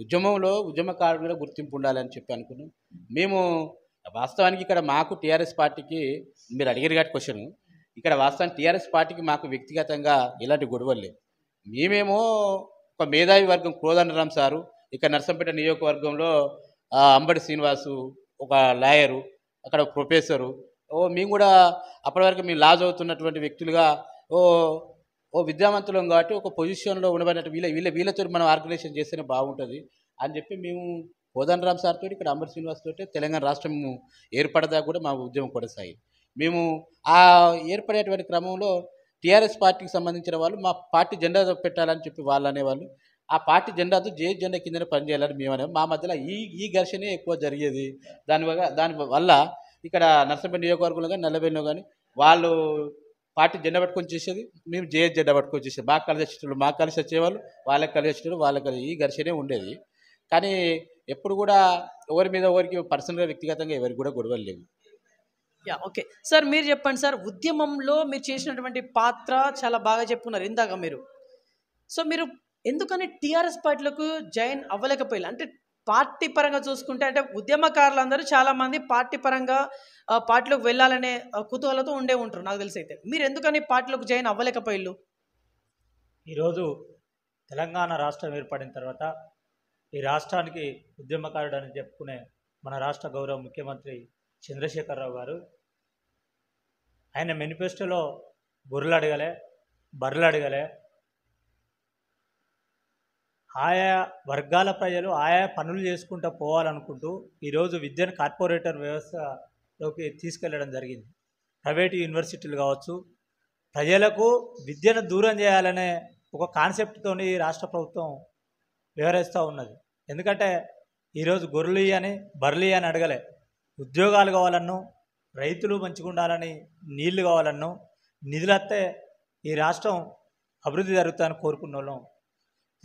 ఉద్యమంలో ఉద్యమకారులుగా గుర్తింపు ఉండాలని చెప్పి అనుకున్నాం మేము వాస్తవానికి ఇక్కడ మాకు టీఆర్ఎస్ పార్టీకి మీరు అడిగారు కాబట్టి క్వశ్చన్ ఇక్కడ వాస్తవానికి టీఆర్ఎస్ పార్టీకి మాకు వ్యక్తిగతంగా ఇలాంటి గొడవలు లేవు మేమేమో ఒక మేధావి వర్గం కోదండరామ్ సారు ఇక్కడ నర్సంపేట నియోజకవర్గంలో అంబడి శ్రీనివాసు ఒక లాయరు అక్కడ ప్రొఫెసరు ఓ మేము కూడా అప్పటి వరకు మేము లాజ్ అవుతున్నటువంటి వ్యక్తులుగా ఓ ఓ విద్యావంతులం కాబట్టి ఒక పొజిషన్లో ఉండబడినట్టు వీళ్ళ వీళ్ళ వీళ్ళతో మనం ఆర్గనైజేషన్ చేస్తేనే బాగుంటుంది అని చెప్పి మేము కోదండరామ్ సార్ తోటి ఇక్కడ అమర్ శ్రీనివాస్ తోటి తెలంగాణ రాష్ట్రం ఏర్పడదా కూడా మా ఉద్యమం కొనసాగింది మేము ఆ ఏర్పడేటువంటి క్రమంలో టీఆర్ఎస్ పార్టీకి సంబంధించిన వాళ్ళు మా పార్టీ జెండా పెట్టాలని చెప్పి వాళ్ళు అనేవాళ్ళు ఆ పార్టీ జెండాతో జే జెండా కిందనే పనిచేయాలని మేము అనేవాళ్ళు మా మధ్యలో ఈ ఈ ఘర్షణే ఎక్కువ జరిగేది దానివల్ల దాని వల్ల ఇక్కడ నర్సింహ నియోజకవర్గంలో కానీ నల్లబెల్లిలో కానీ వాళ్ళు పార్టీ జెండా పట్టుకొని చేసేది మేము జేఎస్ జెండా పట్టుకొని చేసేది మాకు కలిసి వచ్చేటప్పుడు మాకు కలిసి వచ్చేవాళ్ళు వాళ్ళకి కలిసి వచ్చేటప్పుడు వాళ్ళకి కలిసి ఈ ఘర్షణే ఉండేది కానీ ఎప్పుడు కూడా ఎవరి మీద ఎవరికి పర్సనల్గా వ్యక్తిగతంగా ఎవరికి కూడా గొడవలు లేవు యా ఓకే సార్ మీరు చెప్పండి సార్ ఉద్యమంలో మీరు చేసినటువంటి పాత్ర చాలా బాగా చెప్పుకున్నారు ఇందాక మీరు సో మీరు ఎందుకని టీఆర్ఎస్ పార్టీలకు జాయిన్ అవ్వలేకపోయారు అంటే పార్టీ పరంగా చూసుకుంటే అంటే ఉద్యమకారులందరూ చాలామంది పార్టీ పరంగా పార్టీలోకి వెళ్ళాలనే కుతూహలతో ఉండే ఉంటారు నాకు తెలిసి అయితే మీరు ఎందుకని పార్టీలోకి జాయిన్ అవ్వలేకపోయిల్లు ఈరోజు తెలంగాణ రాష్ట్రం ఏర్పడిన తర్వాత ఈ రాష్ట్రానికి ఉద్యమకారుడు అని చెప్పుకునే మన రాష్ట్ర గౌరవ ముఖ్యమంత్రి చంద్రశేఖరరావు గారు ఆయన మేనిఫెస్టోలో బుర్రలు అడగలే బర్రెలు అడగలే ఆయా వర్గాల ప్రజలు ఆయా పనులు చేసుకుంటూ పోవాలనుకుంటూ ఈరోజు విద్యను కార్పొరేటర్ వ్యవస్థలోకి తీసుకెళ్లడం జరిగింది ప్రైవేటు యూనివర్సిటీలు కావచ్చు ప్రజలకు విద్యను దూరం చేయాలనే ఒక కాన్సెప్ట్తో రాష్ట్ర ప్రభుత్వం వ్యవహరిస్తూ ఉన్నది ఎందుకంటే ఈరోజు గొర్రెలు అని బర్లి అని అడగలే ఉద్యోగాలు కావాలన్ను రైతులు మంచిగా ఉండాలని నీళ్లు కావాలను నిధులత్తే ఈ రాష్ట్రం అభివృద్ధి జరుగుతుందని కోరుకున్న వాళ్ళం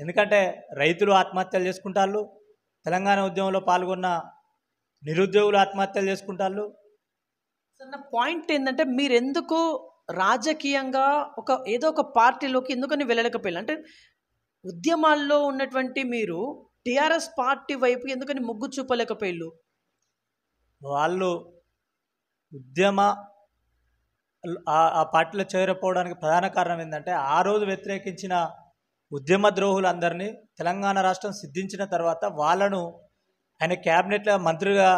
ఎందుకంటే రైతులు ఆత్మహత్యలు చేసుకుంటారు తెలంగాణ ఉద్యమంలో పాల్గొన్న నిరుద్యోగులు ఆత్మహత్యలు చేసుకుంటారు నా పాయింట్ ఏంటంటే మీరు ఎందుకు రాజకీయంగా ఒక ఏదో ఒక పార్టీలోకి ఎందుకని వెళ్ళలేకపోయారు అంటే ఉద్యమాల్లో ఉన్నటువంటి మీరు టిఆర్ఎస్ పార్టీ వైపు ఎందుకని మొగ్గు చూపలేకపోయారు వాళ్ళు ఉద్యమ ఆ పార్టీలో చేరపోవడానికి ప్రధాన కారణం ఏంటంటే ఆ రోజు వ్యతిరేకించిన ఉద్యమ ద్రోహులందరినీ తెలంగాణ రాష్ట్రం సిద్ధించిన తర్వాత వాళ్ళను ఆయన క్యాబినెట్లో మంత్రిగా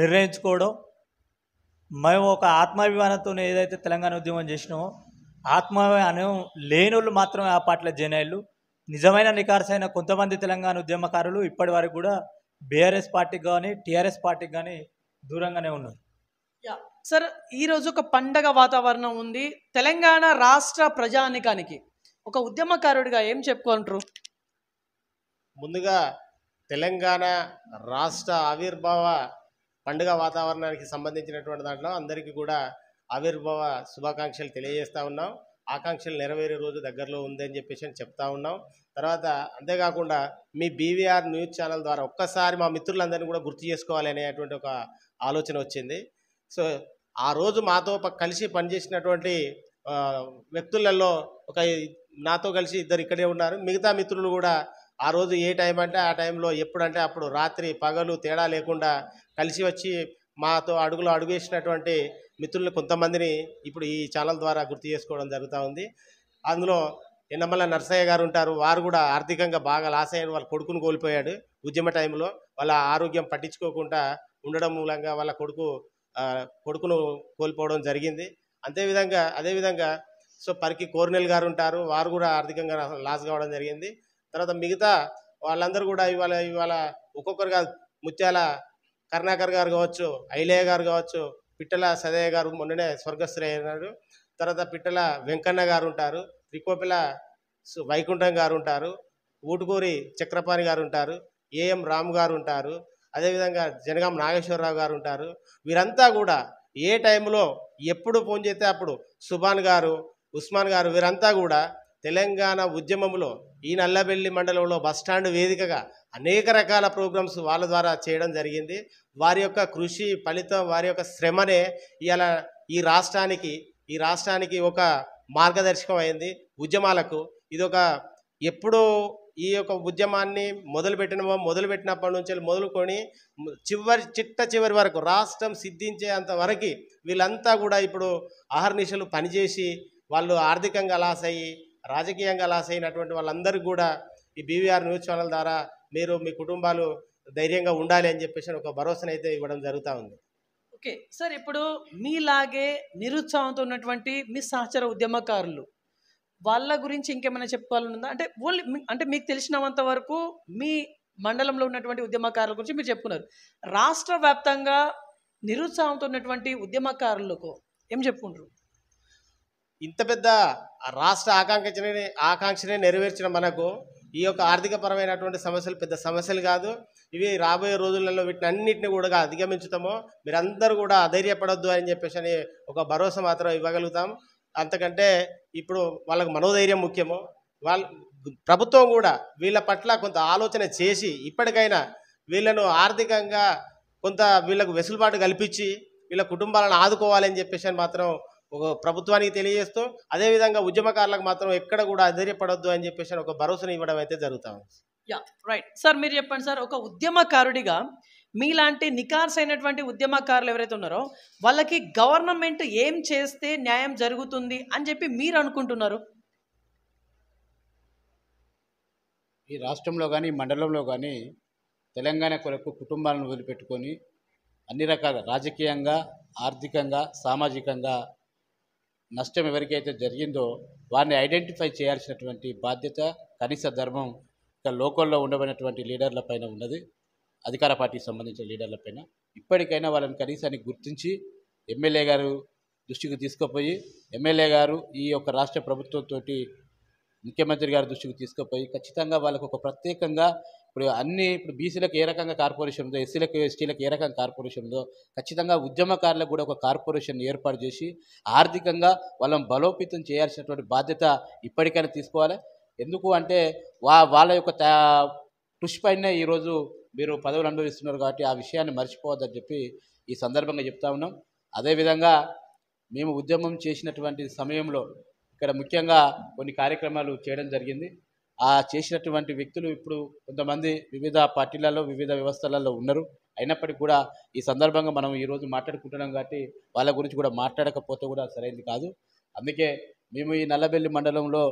నిర్ణయించుకోవడం మేము ఒక ఆత్మాభిమానంతో ఏదైతే తెలంగాణ ఉద్యమం చేసినామో ఆత్మాభిమానం లేని వాళ్ళు మాత్రమే ఆ పార్టీలో జైనాయిలు నిజమైన నికార్సైన కొంతమంది తెలంగాణ ఉద్యమకారులు ఇప్పటి వరకు కూడా బీఆర్ఎస్ పార్టీకి కానీ టీఆర్ఎస్ పార్టీకి కానీ దూరంగానే ఉన్నారు సార్ ఈరోజు ఒక పండగ వాతావరణం ఉంది తెలంగాణ రాష్ట్ర ప్రజానికానికి ఒక ఉద్యమకారుడిగా ఏం చెప్పుకుంటారు ముందుగా తెలంగాణ రాష్ట్ర ఆవిర్భావ పండుగ వాతావరణానికి సంబంధించినటువంటి దాంట్లో అందరికీ కూడా ఆవిర్భావ శుభాకాంక్షలు తెలియజేస్తూ ఉన్నాం ఆకాంక్షలు నెరవేరే రోజు దగ్గరలో ఉందని చెప్పేసి అని చెప్తా ఉన్నాం తర్వాత అంతేకాకుండా మీ బీవీఆర్ న్యూస్ ఛానల్ ద్వారా ఒక్కసారి మా మిత్రులందరినీ కూడా గుర్తు చేసుకోవాలి అనేటువంటి ఒక ఆలోచన వచ్చింది సో ఆ రోజు మాతో కలిసి పనిచేసినటువంటి వ్యక్తులలో ఒక నాతో కలిసి ఇద్దరు ఇక్కడే ఉన్నారు మిగతా మిత్రులు కూడా ఆ రోజు ఏ టైం అంటే ఆ టైంలో ఎప్పుడంటే అప్పుడు రాత్రి పగలు తేడా లేకుండా కలిసి వచ్చి మాతో అడుగులు అడుగేసినటువంటి మిత్రులు కొంతమందిని ఇప్పుడు ఈ ఛానల్ ద్వారా గుర్తు చేసుకోవడం జరుగుతూ ఉంది అందులో ఎన్నమల్ల నర్సయ్య గారు ఉంటారు వారు కూడా ఆర్థికంగా బాగా లాస్ అయ్యారు వాళ్ళ కొడుకును కోల్పోయాడు ఉద్యమ టైంలో వాళ్ళ ఆరోగ్యం పట్టించుకోకుండా ఉండడం మూలంగా వాళ్ళ కొడుకు కొడుకును కోల్పోవడం జరిగింది అంతేవిధంగా అదేవిధంగా సో పరికి కోర్నెల్ గారు ఉంటారు వారు కూడా ఆర్థికంగా లాస్ కావడం జరిగింది తర్వాత మిగతా వాళ్ళందరూ కూడా ఇవాళ ఇవాళ ఒక్కొక్కరు కాదు ముత్యాల కరుణాకర్ గారు కావచ్చు ఐలయ్య గారు కావచ్చు పిట్టల సదయ్య గారు మొన్ననే స్వర్గస్థులైనారు తర్వాత పిట్టల వెంకన్న గారు ఉంటారు త్రికోపిల వైకుంఠం గారు ఉంటారు ఊటుకూరి చక్రపాణి గారు ఉంటారు ఏఎం రామ్ గారు ఉంటారు అదేవిధంగా జనగాం నాగేశ్వరరావు గారు ఉంటారు వీరంతా కూడా ఏ టైంలో ఎప్పుడు ఫోన్ చేస్తే అప్పుడు సుభాన్ గారు ఉస్మాన్ గారు వీరంతా కూడా తెలంగాణ ఉద్యమంలో ఈ నల్లబెల్లి మండలంలో బస్టాండ్ వేదికగా అనేక రకాల ప్రోగ్రామ్స్ వాళ్ళ ద్వారా చేయడం జరిగింది వారి యొక్క కృషి ఫలితం వారి యొక్క శ్రమనే ఇలా ఈ రాష్ట్రానికి ఈ రాష్ట్రానికి ఒక మార్గదర్శకం అయింది ఉద్యమాలకు ఇది ఒక ఎప్పుడో ఈ యొక్క ఉద్యమాన్ని మొదలుపెట్టిన మొదలుపెట్టినప్పటి నుంచి మొదలుకొని చివరి చిట్ట చివరి వరకు రాష్ట్రం సిద్ధించేంత వరకు వీళ్ళంతా కూడా ఇప్పుడు ఆహర్నిశలు పనిచేసి వాళ్ళు ఆర్థికంగా లాస్ అయ్యి రాజకీయంగా లాస్ అయినటువంటి వాళ్ళందరూ కూడా ఈ బీవీఆర్ న్యూస్ ఛానల్ ద్వారా మీరు మీ కుటుంబాలు ధైర్యంగా ఉండాలి అని చెప్పేసి ఒక భరోసా అయితే ఇవ్వడం జరుగుతూ ఉంది ఓకే సార్ ఇప్పుడు మీలాగే నిరుత్సాహంతో ఉన్నటువంటి మీ సహచర ఉద్యమకారులు వాళ్ళ గురించి ఇంకేమైనా చెప్పుకోవాలనుందా అంటే ఓన్లీ అంటే మీకు తెలిసినంత వరకు మీ మండలంలో ఉన్నటువంటి ఉద్యమకారుల గురించి మీరు చెప్పుకున్నారు రాష్ట్ర వ్యాప్తంగా నిరుత్సాహంతో ఉన్నటువంటి ఉద్యమకారులకు ఏం చెప్పుకుంటారు ఇంత పెద్ద రాష్ట్ర ఆకాంక్షని ఆకాంక్షని నెరవేర్చిన మనకు ఈ యొక్క పరమైనటువంటి సమస్యలు పెద్ద సమస్యలు కాదు ఇవి రాబోయే రోజులలో వీటిని అన్నింటిని కూడా అధిగమించుతాము మీరందరూ కూడా అధైర్యపడొద్దు అని చెప్పేసి అని ఒక భరోసా మాత్రం ఇవ్వగలుగుతాం అంతకంటే ఇప్పుడు వాళ్ళకు మనోధైర్యం ముఖ్యము వాళ్ళ ప్రభుత్వం కూడా వీళ్ళ పట్ల కొంత ఆలోచన చేసి ఇప్పటికైనా వీళ్ళను ఆర్థికంగా కొంత వీళ్ళకు వెసులుబాటు కల్పించి వీళ్ళ కుటుంబాలను ఆదుకోవాలని చెప్పేసి మాత్రం ప్రభుత్వానికి తెలియజేస్తూ అదేవిధంగా ఉద్యమకారులకు మాత్రం ఎక్కడ కూడా అధైర్యపడద్దు అని చెప్పేసి ఒక భరోసాను ఇవ్వడం అయితే జరుగుతుంది యా రైట్ సార్ మీరు చెప్పండి సార్ ఒక ఉద్యమకారుడిగా మీలాంటి నికార్స్ అయినటువంటి ఉద్యమకారులు ఎవరైతే ఉన్నారో వాళ్ళకి గవర్నమెంట్ ఏం చేస్తే న్యాయం జరుగుతుంది అని చెప్పి మీరు అనుకుంటున్నారు ఈ రాష్ట్రంలో కానీ మండలంలో కానీ తెలంగాణ కొరకు కుటుంబాలను వదిలిపెట్టుకొని అన్ని రకాల రాజకీయంగా ఆర్థికంగా సామాజికంగా నష్టం ఎవరికైతే జరిగిందో వారిని ఐడెంటిఫై చేయాల్సినటువంటి బాధ్యత కనీస ధర్మం ఇక లోకల్లో ఉండబడినటువంటి పైన ఉన్నది అధికార పార్టీకి సంబంధించిన లీడర్లపైన ఇప్పటికైనా వాళ్ళని కనీసాన్ని గుర్తించి ఎమ్మెల్యే గారు దృష్టికి తీసుకుపోయి ఎమ్మెల్యే గారు ఈ యొక్క రాష్ట్ర ప్రభుత్వంతో ముఖ్యమంత్రి గారి దృష్టికి తీసుకుపోయి ఖచ్చితంగా వాళ్ళకు ఒక ప్రత్యేకంగా ఇప్పుడు అన్ని ఇప్పుడు బీసీలకు ఏ రకంగా కార్పొరేషన్ ఉందో ఎస్సీలకు ఎస్టీలకు ఏ రకంగా కార్పొరేషన్ ఉందో ఖచ్చితంగా ఉద్యమకారులకు కూడా ఒక కార్పొరేషన్ ఏర్పాటు చేసి ఆర్థికంగా వాళ్ళని బలోపేతం చేయాల్సినటువంటి బాధ్యత ఇప్పటికైనా తీసుకోవాలి ఎందుకు అంటే వా వాళ్ళ యొక్క కృషి పైనే ఈరోజు మీరు పదవులు అనుభవిస్తున్నారు కాబట్టి ఆ విషయాన్ని మర్చిపోవద్దని చెప్పి ఈ సందర్భంగా చెప్తా ఉన్నాం అదేవిధంగా మేము ఉద్యమం చేసినటువంటి సమయంలో ఇక్కడ ముఖ్యంగా కొన్ని కార్యక్రమాలు చేయడం జరిగింది ఆ చేసినటువంటి వ్యక్తులు ఇప్పుడు కొంతమంది వివిధ పార్టీలలో వివిధ వ్యవస్థలలో ఉన్నారు అయినప్పటికీ కూడా ఈ సందర్భంగా మనం ఈరోజు మాట్లాడుకుంటున్నాం కాబట్టి వాళ్ళ గురించి కూడా మాట్లాడకపోతే కూడా సరైనది కాదు అందుకే మేము ఈ నల్లబెల్లి మండలంలో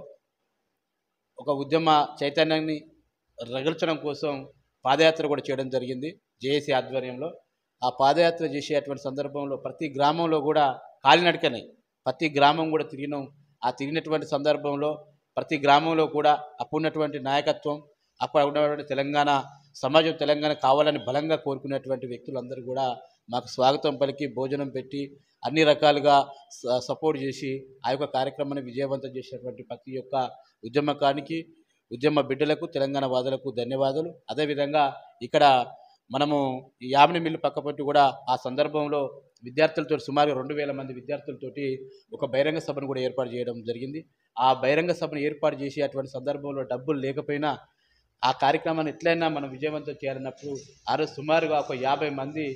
ఒక ఉద్యమ చైతన్యాన్ని రగల్చడం కోసం పాదయాత్ర కూడా చేయడం జరిగింది జేఏసీ ఆధ్వర్యంలో ఆ పాదయాత్ర చేసేటువంటి సందర్భంలో ప్రతి గ్రామంలో కూడా కాలినడకనే ప్రతి గ్రామం కూడా తిరిగినాం ఆ తిరిగినటువంటి సందర్భంలో ప్రతి గ్రామంలో కూడా అప్పుడున్నటువంటి నాయకత్వం అక్కడ ఉన్నటువంటి తెలంగాణ సమాజం తెలంగాణ కావాలని బలంగా కోరుకునేటువంటి వ్యక్తులందరూ కూడా మాకు స్వాగతం పలికి భోజనం పెట్టి అన్ని రకాలుగా సపోర్ట్ చేసి ఆ యొక్క కార్యక్రమాన్ని విజయవంతం చేసినటువంటి ప్రతి ఒక్క ఉద్యమకానికి ఉద్యమ బిడ్డలకు తెలంగాణ వాదులకు ధన్యవాదాలు అదేవిధంగా ఇక్కడ మనము ఈ యామిని మిల్లు పక్కపట్టి కూడా ఆ సందర్భంలో విద్యార్థులతో సుమారు రెండు వేల మంది విద్యార్థులతోటి ఒక బహిరంగ సభను కూడా ఏర్పాటు చేయడం జరిగింది ఆ బహిరంగ సభను ఏర్పాటు చేసి అటువంటి సందర్భంలో డబ్బులు లేకపోయినా ఆ కార్యక్రమాన్ని ఎట్లయినా మనం విజయవంతం చేయాలన్నప్పుడు ఆ రోజు సుమారుగా ఒక యాభై మంది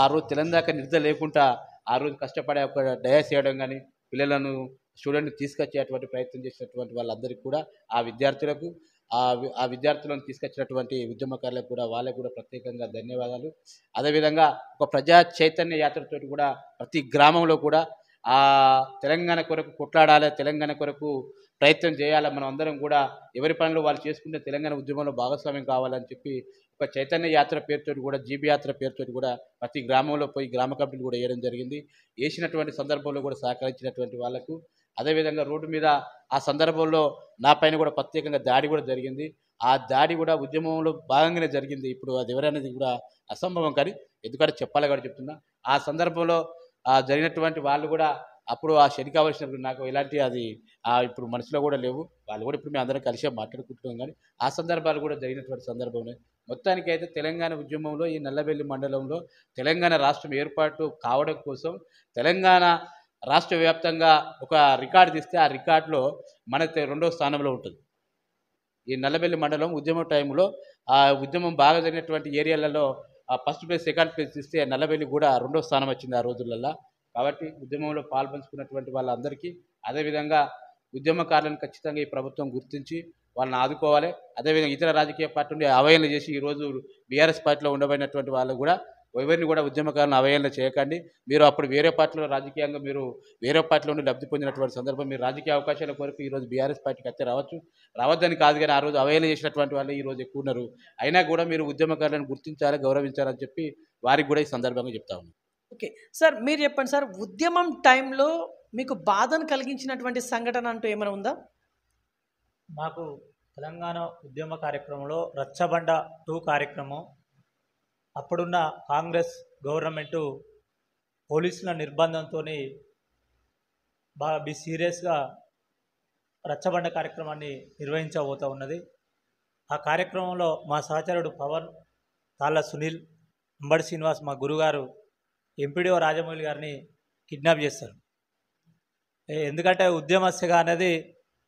ఆ రోజు తెలంగాణ నిద్ర లేకుండా ఆ రోజు కష్టపడే ఒక డయా చేయడం కానీ పిల్లలను స్టూడెంట్ తీసుకొచ్చేటువంటి ప్రయత్నం చేసినటువంటి వాళ్ళందరికీ కూడా ఆ విద్యార్థులకు ఆ విద్యార్థులను తీసుకొచ్చినటువంటి ఉద్యమకారులకు కూడా వాళ్ళకు కూడా ప్రత్యేకంగా ధన్యవాదాలు అదేవిధంగా ఒక ప్రజా చైతన్య యాత్రతో కూడా ప్రతి గ్రామంలో కూడా ఆ తెలంగాణ కొరకు కొట్లాడాలి తెలంగాణ కొరకు ప్రయత్నం చేయాలి మనం అందరం కూడా ఎవరి పనులు వాళ్ళు చేసుకుంటే తెలంగాణ ఉద్యమంలో భాగస్వామ్యం కావాలని చెప్పి ఒక చైతన్య యాత్ర పేరుతో కూడా జీబీ యాత్ర పేరుతో కూడా ప్రతి గ్రామంలో పోయి గ్రామ కమిటీలు కూడా వేయడం జరిగింది వేసినటువంటి సందర్భంలో కూడా సహకరించినటువంటి వాళ్ళకు అదేవిధంగా రోడ్డు మీద ఆ సందర్భంలో నా పైన కూడా ప్రత్యేకంగా దాడి కూడా జరిగింది ఆ దాడి కూడా ఉద్యమంలో భాగంగానే జరిగింది ఇప్పుడు అది ఎవరనేది కూడా అసంభవం కానీ ఎందుకంటే చెప్పాలి కూడా చెప్తున్నా ఆ సందర్భంలో జరిగినటువంటి వాళ్ళు కూడా అప్పుడు ఆ శని కావాల్సిన నాకు ఎలాంటి అది ఇప్పుడు మనసులో కూడా లేవు వాళ్ళు కూడా ఇప్పుడు మేము అందరం కలిసి మాట్లాడుకుంటున్నాం కానీ ఆ సందర్భాలు కూడా జరిగినటువంటి మొత్తానికి అయితే తెలంగాణ ఉద్యమంలో ఈ నల్లబెల్లి మండలంలో తెలంగాణ రాష్ట్రం ఏర్పాటు కావడం కోసం తెలంగాణ రాష్ట్ర వ్యాప్తంగా ఒక రికార్డు తీస్తే ఆ రికార్డులో మన రెండో స్థానంలో ఉంటుంది ఈ నల్లబెల్లి మండలం ఉద్యమం టైంలో ఆ ఉద్యమం బాగా జరిగినటువంటి ఏరియాలలో ఫస్ట్ ప్లేస్ సెకండ్ ప్లేస్ ఇస్తే నల్లబెల్లి కూడా రెండో స్థానం వచ్చింది ఆ రోజులలో కాబట్టి ఉద్యమంలో పాల్పంచుకున్నటువంటి వాళ్ళందరికీ అదేవిధంగా ఉద్యమకారులను ఖచ్చితంగా ఈ ప్రభుత్వం గుర్తించి వాళ్ళని ఆదుకోవాలి అదేవిధంగా ఇతర రాజకీయ నుండి అవహేళన చేసి ఈరోజు బీఆర్ఎస్ పార్టీలో ఉండబడినటువంటి వాళ్ళు కూడా ఎవరిని కూడా ఉద్యమకారులను అవయన చేయకండి మీరు అప్పుడు వేరే పార్టీలో రాజకీయంగా మీరు వేరే పార్టీలో ఉండి లబ్ధి పొందినటువంటి సందర్భం మీరు రాజకీయ అవకాశాల కొరకు ఈరోజు బీఆర్ఎస్ పార్టీకి అయితే రావచ్చు రావద్దని కాదు కానీ ఆ రోజు అవయన చేసినటువంటి వాళ్ళు ఈరోజు ఎక్కువ ఉన్నారు అయినా కూడా మీరు ఉద్యమకారులను గుర్తించాలి గౌరవించాలని చెప్పి వారికి కూడా ఈ సందర్భంగా చెప్తా ఓకే సార్ మీరు చెప్పండి సార్ ఉద్యమం టైంలో మీకు బాధను కలిగించినటువంటి సంఘటన అంటూ ఏమైనా ఉందా మాకు తెలంగాణ ఉద్యమ కార్యక్రమంలో రచ్చబండ టూ కార్యక్రమం అప్పుడున్న కాంగ్రెస్ గవర్నమెంటు పోలీసుల నిర్బంధంతో బాగా బి సీరియస్గా రచ్చబండ కార్యక్రమాన్ని నిర్వహించబోతూ ఉన్నది ఆ కార్యక్రమంలో మా సహచరుడు పవన్ తాళ్ళ సునీల్ అంబడి శ్రీనివాస్ మా గురుగారు ఎంపీడీఓ రాజమౌళి గారిని కిడ్నాప్ చేస్తారు ఎందుకంటే ఉద్యమస్యగా అనేది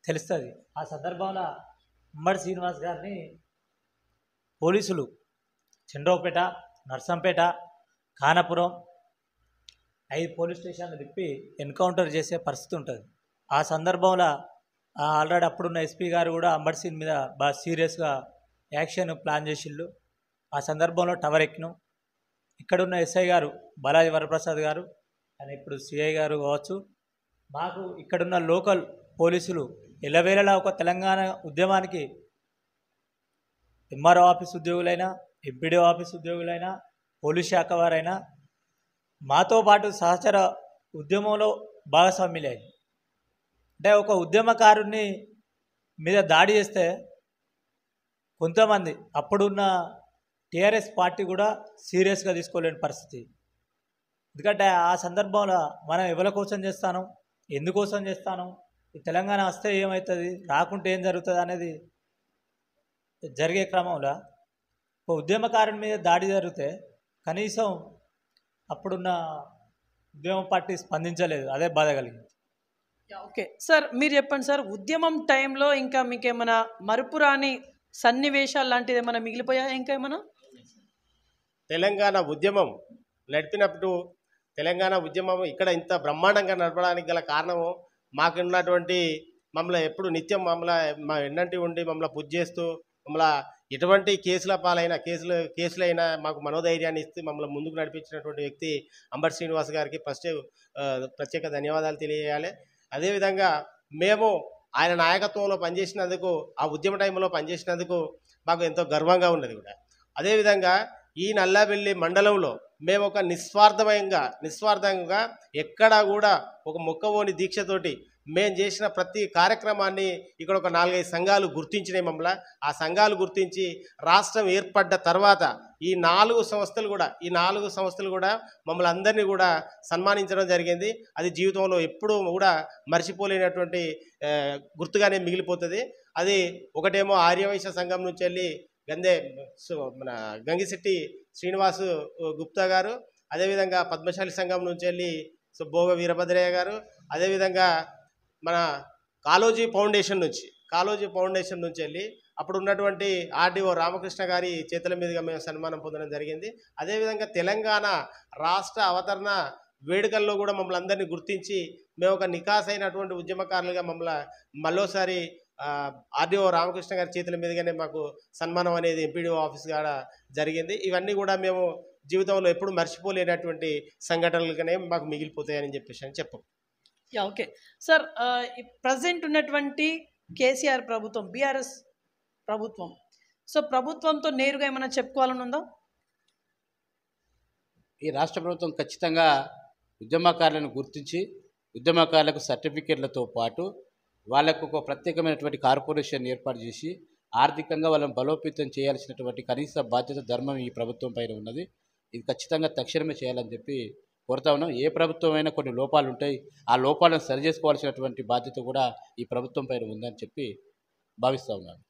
తెలుస్తుంది ఆ సందర్భంలో అంబడి శ్రీనివాస్ గారిని పోలీసులు చండ్రోపేట నర్సంపేట కానపురం ఐదు పోలీస్ స్టేషన్లు తిప్పి ఎన్కౌంటర్ చేసే పరిస్థితి ఉంటుంది ఆ సందర్భంలో ఆల్రెడీ అప్పుడున్న ఎస్పీ గారు కూడా అంబర్ సింగ్ మీద బాగా సీరియస్గా యాక్షన్ ప్లాన్ చేసిళ్ళు ఆ సందర్భంలో టవర్ ఎక్కిను ఇక్కడున్న ఎస్ఐ గారు బాలాజీ వరప్రసాద్ గారు అని ఇప్పుడు సిఐ గారు కావచ్చు మాకు ఇక్కడున్న లోకల్ పోలీసులు ఎల్లవేళలా ఒక తెలంగాణ ఉద్యమానికి ఎంఆర్ఓ ఆఫీస్ ఉద్యోగులైనా ఎంపీడీ ఆఫీస్ ఉద్యోగులైనా పోలీస్ శాఖ వారైనా మాతో పాటు సహచర ఉద్యమంలో భాగస్వామ్యులైంది అంటే ఒక ఉద్యమకారుని మీద దాడి చేస్తే కొంతమంది అప్పుడున్న టీఆర్ఎస్ పార్టీ కూడా సీరియస్గా తీసుకోలేని పరిస్థితి ఎందుకంటే ఆ సందర్భంలో మనం ఎవరి కోసం చేస్తాను ఎందుకోసం చేస్తాను ఈ తెలంగాణ వస్తే ఏమవుతుంది రాకుంటే ఏం జరుగుతుంది అనేది జరిగే క్రమంలో ఓ ఉద్యమకారుని మీద దాడి జరిగితే కనీసం అప్పుడున్న ఉద్యమ పార్టీ స్పందించలేదు అదే బాధ కలిగింది ఓకే సార్ మీరు చెప్పండి సార్ ఉద్యమం టైంలో ఇంకా మీకు ఏమైనా మరుపురాని సన్నివేశాలు లాంటిది ఏమైనా మిగిలిపోయా ఇంకా ఏమైనా తెలంగాణ ఉద్యమం నడిపినప్పుడు తెలంగాణ ఉద్యమం ఇక్కడ ఇంత బ్రహ్మాండంగా నడపడానికి గల కారణము మాకున్నటువంటి మమ్మల్ని ఎప్పుడు నిత్యం మమ్మల్ని మా ఎన్నంటి ఉండి మమ్మల్ని పూజ చేస్తూ మమ్మల్ని ఎటువంటి కేసుల పాలైన కేసులు కేసులైనా మాకు మనోధైర్యాన్ని ఇస్తే మమ్మల్ని ముందుకు నడిపించినటువంటి వ్యక్తి అంబర్ శ్రీనివాస్ గారికి ఫస్ట్ ప్రత్యేక ధన్యవాదాలు తెలియజేయాలి అదేవిధంగా మేము ఆయన నాయకత్వంలో పనిచేసినందుకు ఆ ఉద్యమ టైంలో పనిచేసినందుకు మాకు ఎంతో గర్వంగా ఉన్నది కూడా అదేవిధంగా ఈ నల్లాబెల్లి మండలంలో మేము ఒక నిస్వార్థమయంగా నిస్వార్థంగా ఎక్కడా కూడా ఒక మొక్కవోని దీక్షతోటి మేము చేసిన ప్రతి కార్యక్రమాన్ని ఇక్కడ ఒక నాలుగైదు సంఘాలు గుర్తించినాయి మమ్మల్ని ఆ సంఘాలు గుర్తించి రాష్ట్రం ఏర్పడ్డ తర్వాత ఈ నాలుగు సంస్థలు కూడా ఈ నాలుగు సంస్థలు కూడా మమ్మల్ని అందరినీ కూడా సన్మానించడం జరిగింది అది జీవితంలో ఎప్పుడూ కూడా మర్చిపోలేనటువంటి గుర్తుగానే మిగిలిపోతుంది అది ఒకటేమో ఆర్యవైశ్య సంఘం నుంచి వెళ్ళి గందే మన గంగిశెట్టి శ్రీనివాసు గుప్తా గారు అదేవిధంగా పద్మశాలి సంఘం నుంచి వెళ్ళి సో భోగ వీరభద్రయ్య గారు అదేవిధంగా మన కాలోజీ ఫౌండేషన్ నుంచి కాలోజీ ఫౌండేషన్ నుంచి వెళ్ళి అప్పుడు ఉన్నటువంటి ఆర్డీఓ రామకృష్ణ గారి చేతుల మీదుగా మేము సన్మానం పొందడం జరిగింది అదేవిధంగా తెలంగాణ రాష్ట్ర అవతరణ వేడుకల్లో కూడా మమ్మల్ని అందరినీ గుర్తించి మేము ఒక నికాస్ అయినటువంటి ఉద్యమకారులుగా మమ్మల్ని మళ్ళోసారి ఆర్డీఓ రామకృష్ణ గారి చేతుల మీదుగానే మాకు సన్మానం అనేది ఎంపీడీఓ ఆఫీస్ కాడ జరిగింది ఇవన్నీ కూడా మేము జీవితంలో ఎప్పుడు మర్చిపోలేనటువంటి సంఘటనలుగానే మాకు మిగిలిపోతాయని చెప్పేసి అని చెప్పాం యా ఓకే సార్ ప్రజెంట్ ఉన్నటువంటి కేసీఆర్ ప్రభుత్వం బీఆర్ఎస్ ప్రభుత్వం సో ప్రభుత్వంతో నేరుగా ఏమైనా చెప్పుకోవాలని ఉందా ఈ రాష్ట్ర ప్రభుత్వం ఖచ్చితంగా ఉద్యమకారులను గుర్తించి ఉద్యమకారులకు సర్టిఫికేట్లతో పాటు వాళ్ళకు ఒక ప్రత్యేకమైనటువంటి కార్పొరేషన్ ఏర్పాటు చేసి ఆర్థికంగా వాళ్ళని బలోపేతం చేయాల్సినటువంటి కనీస బాధ్యత ధర్మం ఈ ప్రభుత్వం పైన ఉన్నది ఇది ఖచ్చితంగా తక్షణమే చేయాలని చెప్పి కోరుతా ఉన్నాం ఏ ప్రభుత్వమైనా కొన్ని లోపాలు ఉంటాయి ఆ లోపాలను సరిచేసుకోవాల్సినటువంటి బాధ్యత కూడా ఈ ప్రభుత్వం పైన ఉందని చెప్పి భావిస్తూ ఉన్నాను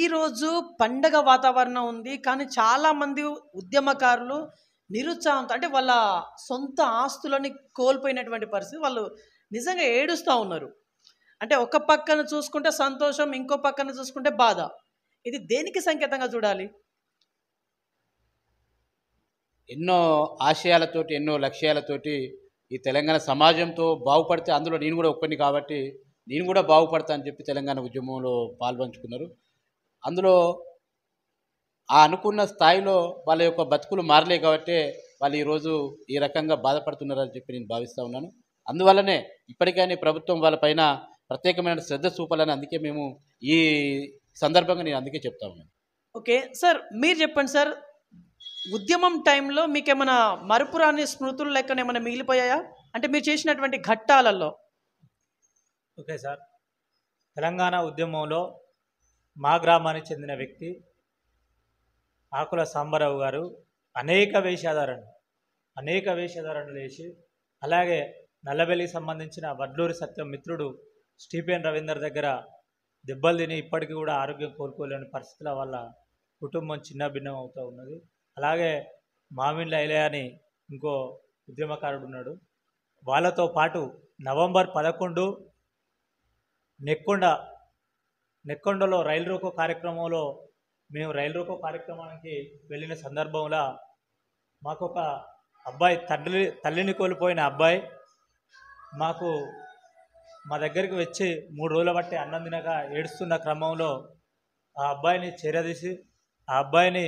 ఈరోజు పండగ వాతావరణం ఉంది కానీ చాలామంది ఉద్యమకారులు నిరుత్సాహంతో అంటే వాళ్ళ సొంత ఆస్తులని కోల్పోయినటువంటి పరిస్థితి వాళ్ళు నిజంగా ఏడుస్తూ ఉన్నారు అంటే ఒక పక్కన చూసుకుంటే సంతోషం ఇంకో పక్కన చూసుకుంటే బాధ ఇది దేనికి సంకేతంగా చూడాలి ఎన్నో ఆశయాలతోటి ఎన్నో లక్ష్యాలతోటి ఈ తెలంగాణ సమాజంతో బాగుపడితే అందులో నేను కూడా ఒక్కని కాబట్టి నేను కూడా బాగుపడతా అని చెప్పి తెలంగాణ ఉద్యమంలో పాల్పంచుకున్నారు అందులో ఆ అనుకున్న స్థాయిలో వాళ్ళ యొక్క బతుకులు మారలే కాబట్టి వాళ్ళు ఈరోజు ఈ రకంగా బాధపడుతున్నారని చెప్పి నేను భావిస్తూ ఉన్నాను అందువల్లనే ఇప్పటికైనా ప్రభుత్వం వాళ్ళపైన ప్రత్యేకమైన శ్రద్ధ చూపాలని అందుకే మేము ఈ సందర్భంగా నేను అందుకే చెప్తా ఉన్నాను ఓకే సార్ మీరు చెప్పండి సార్ ఉద్యమం టైంలో మీకు ఏమైనా మరుపురాని స్మృతులు లెక్కన ఏమైనా మిగిలిపోయాయా అంటే మీరు చేసినటువంటి ఘట్టాలలో ఓకే సార్ తెలంగాణ ఉద్యమంలో మా గ్రామానికి చెందిన వ్యక్తి ఆకుల సాంబరావు గారు అనేక వేషధారణలు అనేక వేషధారణలు వేసి అలాగే నల్లబెల్లికి సంబంధించిన వడ్లూరి సత్యం మిత్రుడు స్టీఫెన్ రవీందర్ దగ్గర దెబ్బలు తిని ఇప్పటికీ కూడా ఆరోగ్యం కోరుకోలేని పరిస్థితుల వల్ల కుటుంబం చిన్నభిన్నం అవుతూ ఉన్నది అలాగే మామిండ్ల ఐలయ్య అని ఇంకో ఉద్యమకారుడు ఉన్నాడు వాళ్ళతో పాటు నవంబర్ పదకొండు నెక్కొండ నెక్కొండలో రైలు రోకో కార్యక్రమంలో మేము రైలు రోకో కార్యక్రమానికి వెళ్ళిన సందర్భంలో మాకొక అబ్బాయి తల్లి తల్లిని కోల్పోయిన అబ్బాయి మాకు మా దగ్గరికి వచ్చి మూడు రోజుల బట్టి అన్నం తినక ఏడుస్తున్న క్రమంలో ఆ అబ్బాయిని చేరదీసి ఆ అబ్బాయిని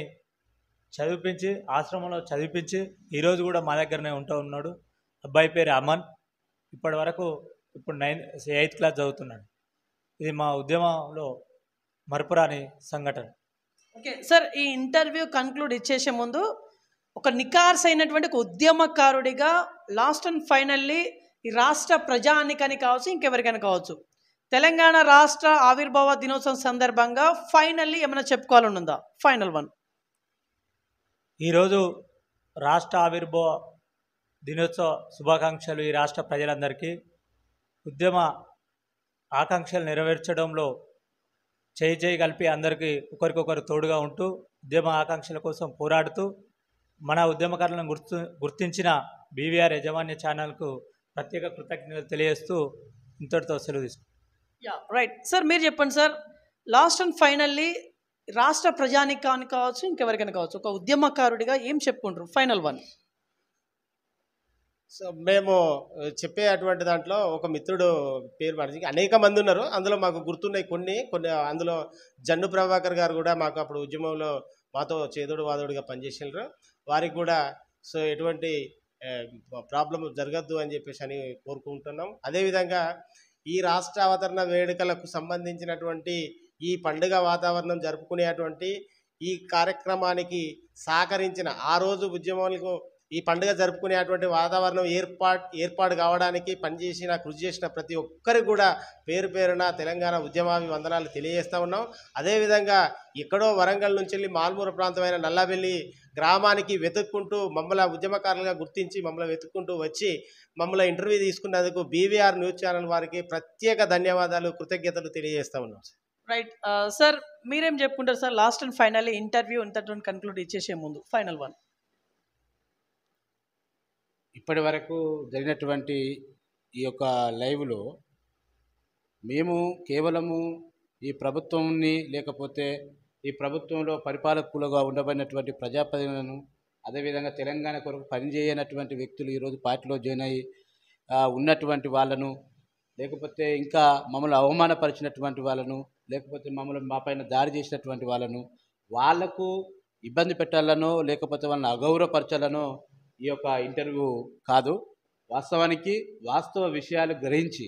చదివించి ఆశ్రమంలో చదివించి ఈరోజు కూడా మా దగ్గరనే ఉంటూ ఉన్నాడు అబ్బాయి పేరు అమన్ ఇప్పటి వరకు ఇప్పుడు నైన్ ఎయిత్ క్లాస్ చదువుతున్నాడు ఇది మా ఉద్యమంలో మరపురాని సంఘటన ఓకే సార్ ఈ ఇంటర్వ్యూ కన్క్లూడ్ ఇచ్చేసే ముందు ఒక అయినటువంటి ఒక ఉద్యమకారుడిగా లాస్ట్ అండ్ ఫైనల్లీ ఈ రాష్ట్ర ప్రజానికని కావచ్చు ఇంకెవరికైనా కావచ్చు తెలంగాణ రాష్ట్ర ఆవిర్భావ దినోత్సవం సందర్భంగా ఫైనల్లీ ఏమైనా చెప్పుకోవాలని ఉందా ఫైనల్ వన్ ఈరోజు రాష్ట్ర ఆవిర్భవ దినోత్సవ శుభాకాంక్షలు ఈ రాష్ట్ర ప్రజలందరికీ ఉద్యమ ఆకాంక్షలు నెరవేర్చడంలో చేయి చేయి కలిపి అందరికీ ఒకరికొకరు తోడుగా ఉంటూ ఉద్యమ ఆకాంక్షల కోసం పోరాడుతూ మన ఉద్యమకారులను గుర్తు గుర్తించిన బీవీఆర్ యజమాన్య ఛానల్కు ప్రత్యేక కృతజ్ఞతలు తెలియజేస్తూ ఇంతటితో సెలవు తీసుకుంటాం రైట్ సార్ మీరు చెప్పండి సార్ లాస్ట్ అండ్ ఫైనల్లీ రాష్ట్ర ప్రజానికానికి కావచ్చు ఇంకెవరికైనా కావచ్చు ఒక ఉద్యమకారుడిగా ఏం చెప్పుకుంటారు ఫైనల్ వన్ సో మేము చెప్పే అటువంటి దాంట్లో ఒక మిత్రుడు పేరు మార్చి అనేక మంది ఉన్నారు అందులో మాకు గుర్తున్నాయి కొన్ని కొన్ని అందులో జన్ను ప్రభాకర్ గారు కూడా మాకు అప్పుడు ఉద్యమంలో మాతో చేదోడు వాదోడుగా పనిచేసినారు వారికి కూడా సో ఎటువంటి ప్రాబ్లం జరగద్దు అని చెప్పేసి అని కోరుకుంటున్నాం అదేవిధంగా ఈ రాష్ట్ర అవతరణ వేడుకలకు సంబంధించినటువంటి ఈ పండుగ వాతావరణం జరుపుకునేటువంటి ఈ కార్యక్రమానికి సహకరించిన ఆ రోజు ఉద్యమాలకు ఈ పండుగ జరుపుకునేటువంటి వాతావరణం ఏర్పాటు ఏర్పాటు కావడానికి పనిచేసిన కృషి చేసిన ప్రతి ఒక్కరికి కూడా పేరు పేరున తెలంగాణ ఉద్యమావి వందనాలు తెలియజేస్తూ ఉన్నాం అదేవిధంగా ఎక్కడో వరంగల్ నుంచి వెళ్ళి మాల్మూర ప్రాంతమైన నల్లబెల్లి గ్రామానికి వెతుక్కుంటూ మమ్మల్ని ఉద్యమకారులుగా గుర్తించి మమ్మల్ని వెతుక్కుంటూ వచ్చి మమ్మల్ని ఇంటర్వ్యూ తీసుకున్నందుకు బీవీఆర్ న్యూస్ ఛానల్ వారికి ప్రత్యేక ధన్యవాదాలు కృతజ్ఞతలు తెలియజేస్తూ ఉన్నాం రైట్ సార్ uh, మీరేం చెప్పుకుంటారు sir last and final interview ఇంతటి కన్క్లూడ్ ఇచ్చేసే ముందు ఫైనల్ వన్ ఇప్పటి వరకు జరిగినటువంటి ఈ యొక్క లైవ్లో మేము కేవలము ఈ ప్రభుత్వంని లేకపోతే ఈ ప్రభుత్వంలో పరిపాలకులుగా ఉండబడినటువంటి ప్రజాప్రతినిధులను అదేవిధంగా తెలంగాణ కొరకు పనిచేయనటువంటి వ్యక్తులు ఈరోజు పార్టీలో జాయిన్ అయ్యి ఉన్నటువంటి వాళ్ళను లేకపోతే ఇంకా మమ్మల్ని అవమానపరిచినటువంటి వాళ్ళను లేకపోతే మమ్మల్ని మా పైన దాడి చేసినటువంటి వాళ్ళను వాళ్లకు ఇబ్బంది పెట్టాలనో లేకపోతే వాళ్ళని అగౌరవపరచాలనో ఈ యొక్క ఇంటర్వ్యూ కాదు వాస్తవానికి వాస్తవ విషయాలు గ్రహించి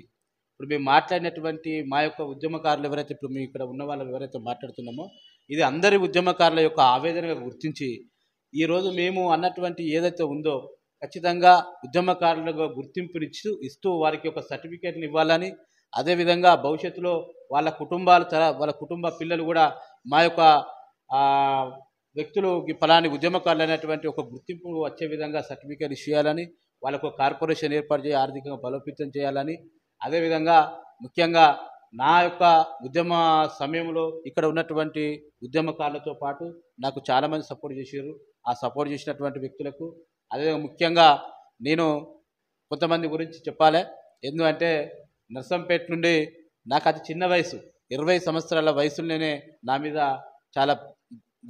ఇప్పుడు మేము మాట్లాడినటువంటి మా యొక్క ఉద్యమకారులు ఎవరైతే ఇప్పుడు మేము ఇక్కడ ఉన్న వాళ్ళు ఎవరైతే మాట్లాడుతున్నామో ఇది అందరి ఉద్యమకారుల యొక్క ఆవేదనగా గుర్తించి ఈరోజు మేము అన్నటువంటి ఏదైతే ఉందో ఖచ్చితంగా ఉద్యమకారులుగా గుర్తింపునిస్తూ ఇస్తూ వారికి ఒక సర్టిఫికేట్ని ఇవ్వాలని అదేవిధంగా భవిష్యత్తులో వాళ్ళ కుటుంబాలు వాళ్ళ కుటుంబ పిల్లలు కూడా మా యొక్క వ్యక్తులు ఫలాని ఉద్యమకారులు అనేటువంటి ఒక గుర్తింపు వచ్చే విధంగా సర్టిఫికేట్ చేయాలని వాళ్ళకు కార్పొరేషన్ ఏర్పాటు చేయాలి ఆర్థికంగా బలోపేతం చేయాలని అదేవిధంగా ముఖ్యంగా నా యొక్క ఉద్యమ సమయంలో ఇక్కడ ఉన్నటువంటి ఉద్యమకారులతో పాటు నాకు చాలామంది సపోర్ట్ చేశారు ఆ సపోర్ట్ చేసినటువంటి వ్యక్తులకు అదే ముఖ్యంగా నేను కొంతమంది గురించి చెప్పాలి ఎందుకంటే నర్సంపేట నుండి నాకు అతి చిన్న వయసు ఇరవై సంవత్సరాల వయసులోనే నా మీద చాలా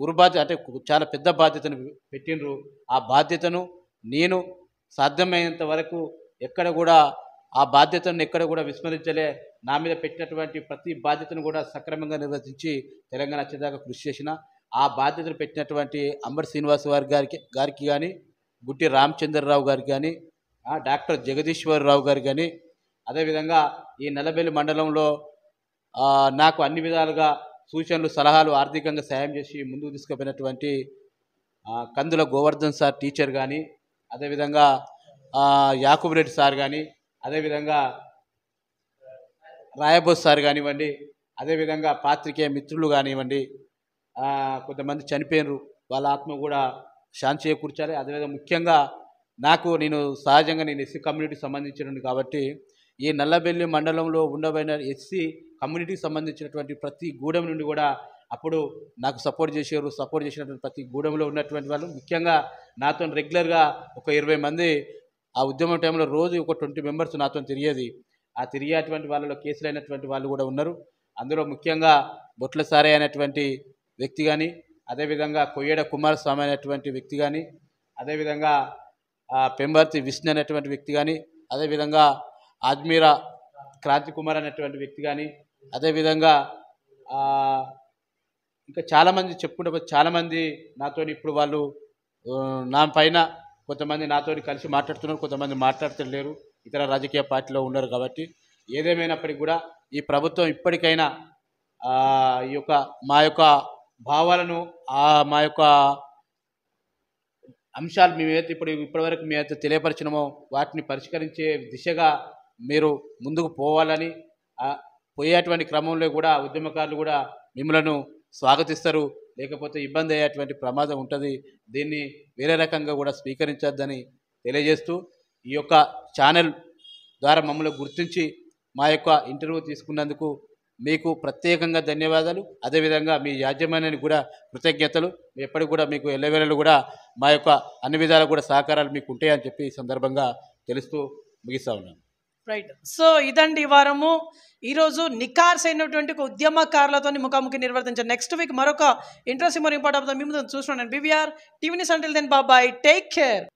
గురు బాధ్యత అంటే చాలా పెద్ద బాధ్యతను పెట్టిండ్రు ఆ బాధ్యతను నేను సాధ్యమైనంత వరకు ఎక్కడ కూడా ఆ బాధ్యతను ఎక్కడ కూడా విస్మరించలే నా మీద పెట్టినటువంటి ప్రతి బాధ్యతను కూడా సక్రమంగా నిర్వర్తించి తెలంగాణ వచ్చేదాకా కృషి చేసిన ఆ బాధ్యతను పెట్టినటువంటి అంబర్ శ్రీనివాస్ వారి గారికి గారికి కానీ గుట్టి రామచంద్రరావు గారికి కానీ డాక్టర్ జగదీశ్వరరావు గారు కానీ అదేవిధంగా ఈ నల్లబెల్లి మండలంలో నాకు అన్ని విధాలుగా సూచనలు సలహాలు ఆర్థికంగా సాయం చేసి ముందుకు తీసుకుపోయినటువంటి కందుల గోవర్ధన్ సార్ టీచర్ కానీ అదేవిధంగా యాకూబ్ సార్ కానీ అదేవిధంగా రాయబోస్ సార్ కానివ్వండి అదేవిధంగా పాత్రికేయ మిత్రులు కానివ్వండి కొంతమంది చనిపోయినరు వాళ్ళ ఆత్మ కూడా శాంతి చేకూర్చాలి అదేవిధంగా ముఖ్యంగా నాకు నేను సహజంగా నేను ఎస్సీ కమ్యూనిటీకి సంబంధించిన కాబట్టి ఈ నల్లబెల్లి మండలంలో ఉండబడిన ఎస్సీ కమ్యూనిటీకి సంబంధించినటువంటి ప్రతి గూడెం నుండి కూడా అప్పుడు నాకు సపోర్ట్ చేసేవారు సపోర్ట్ చేసినటువంటి ప్రతి గూడెంలో ఉన్నటువంటి వాళ్ళు ముఖ్యంగా నాతో రెగ్యులర్గా ఒక ఇరవై మంది ఆ ఉద్యమం టైంలో రోజు ఒక ట్వంటీ మెంబర్స్ నాతో తిరిగేది ఆ తిరిగేటువంటి వాళ్ళలో కేసులైనటువంటి వాళ్ళు కూడా ఉన్నారు అందులో ముఖ్యంగా బొట్ల సారే అనేటువంటి వ్యక్తి కానీ అదేవిధంగా కొయ్యేడ కుమారస్వామి అనేటువంటి వ్యక్తి కానీ అదేవిధంగా పెంబర్తి విష్ణు అనేటువంటి వ్యక్తి కానీ అదేవిధంగా ఆజ్మీర క్రాంతి కుమార్ అనేటువంటి వ్యక్తి కానీ అదేవిధంగా ఇంకా చాలామంది చెప్పుకుంటే చాలామంది నాతో ఇప్పుడు వాళ్ళు నా పైన కొంతమంది నాతో కలిసి మాట్లాడుతున్నారు కొంతమంది మాట్లాడతలేరు ఇతర రాజకీయ పార్టీలో ఉన్నారు కాబట్టి ఏదేమైనప్పటికీ కూడా ఈ ప్రభుత్వం ఇప్పటికైనా ఈ యొక్క మా యొక్క భావాలను మా యొక్క అంశాలు మేమైతే ఇప్పుడు ఇప్పటివరకు మేమైతే తెలియపరిచినమో వాటిని పరిష్కరించే దిశగా మీరు ముందుకు పోవాలని పోయేటువంటి క్రమంలో కూడా ఉద్యమకారులు కూడా మిమ్మలను స్వాగతిస్తారు లేకపోతే ఇబ్బంది అయ్యేటువంటి ప్రమాదం ఉంటుంది దీన్ని వేరే రకంగా కూడా స్వీకరించొద్దని తెలియజేస్తూ ఈ యొక్క ఛానల్ ద్వారా మమ్మల్ని గుర్తించి మా యొక్క ఇంటర్వ్యూ తీసుకున్నందుకు మీకు ప్రత్యేకంగా ధన్యవాదాలు అదేవిధంగా మీ యాజమాన్యానికి కూడా కృతజ్ఞతలు ఎప్పటికి కూడా మీకు ఎల్లవేళలు కూడా మా యొక్క అన్ని విధాలు కూడా సహకారాలు మీకు ఉంటాయని చెప్పి ఈ సందర్భంగా తెలుస్తూ ముగిస్తా ఉన్నాను రైట్ సో ఇదండి వారము ఈరోజు నికార్స్ అయినటువంటి ఒక ఉద్యమకారులతో ముఖాముఖి నిర్వర్తించారు నెక్స్ట్ వీక్ మరొక ఇంట్రెస్టింగ్ మరి ఇంపార్టెంట్ మీ ముందు చూస్తున్నాను బీవీఆర్ టీవీని until then bye bye take care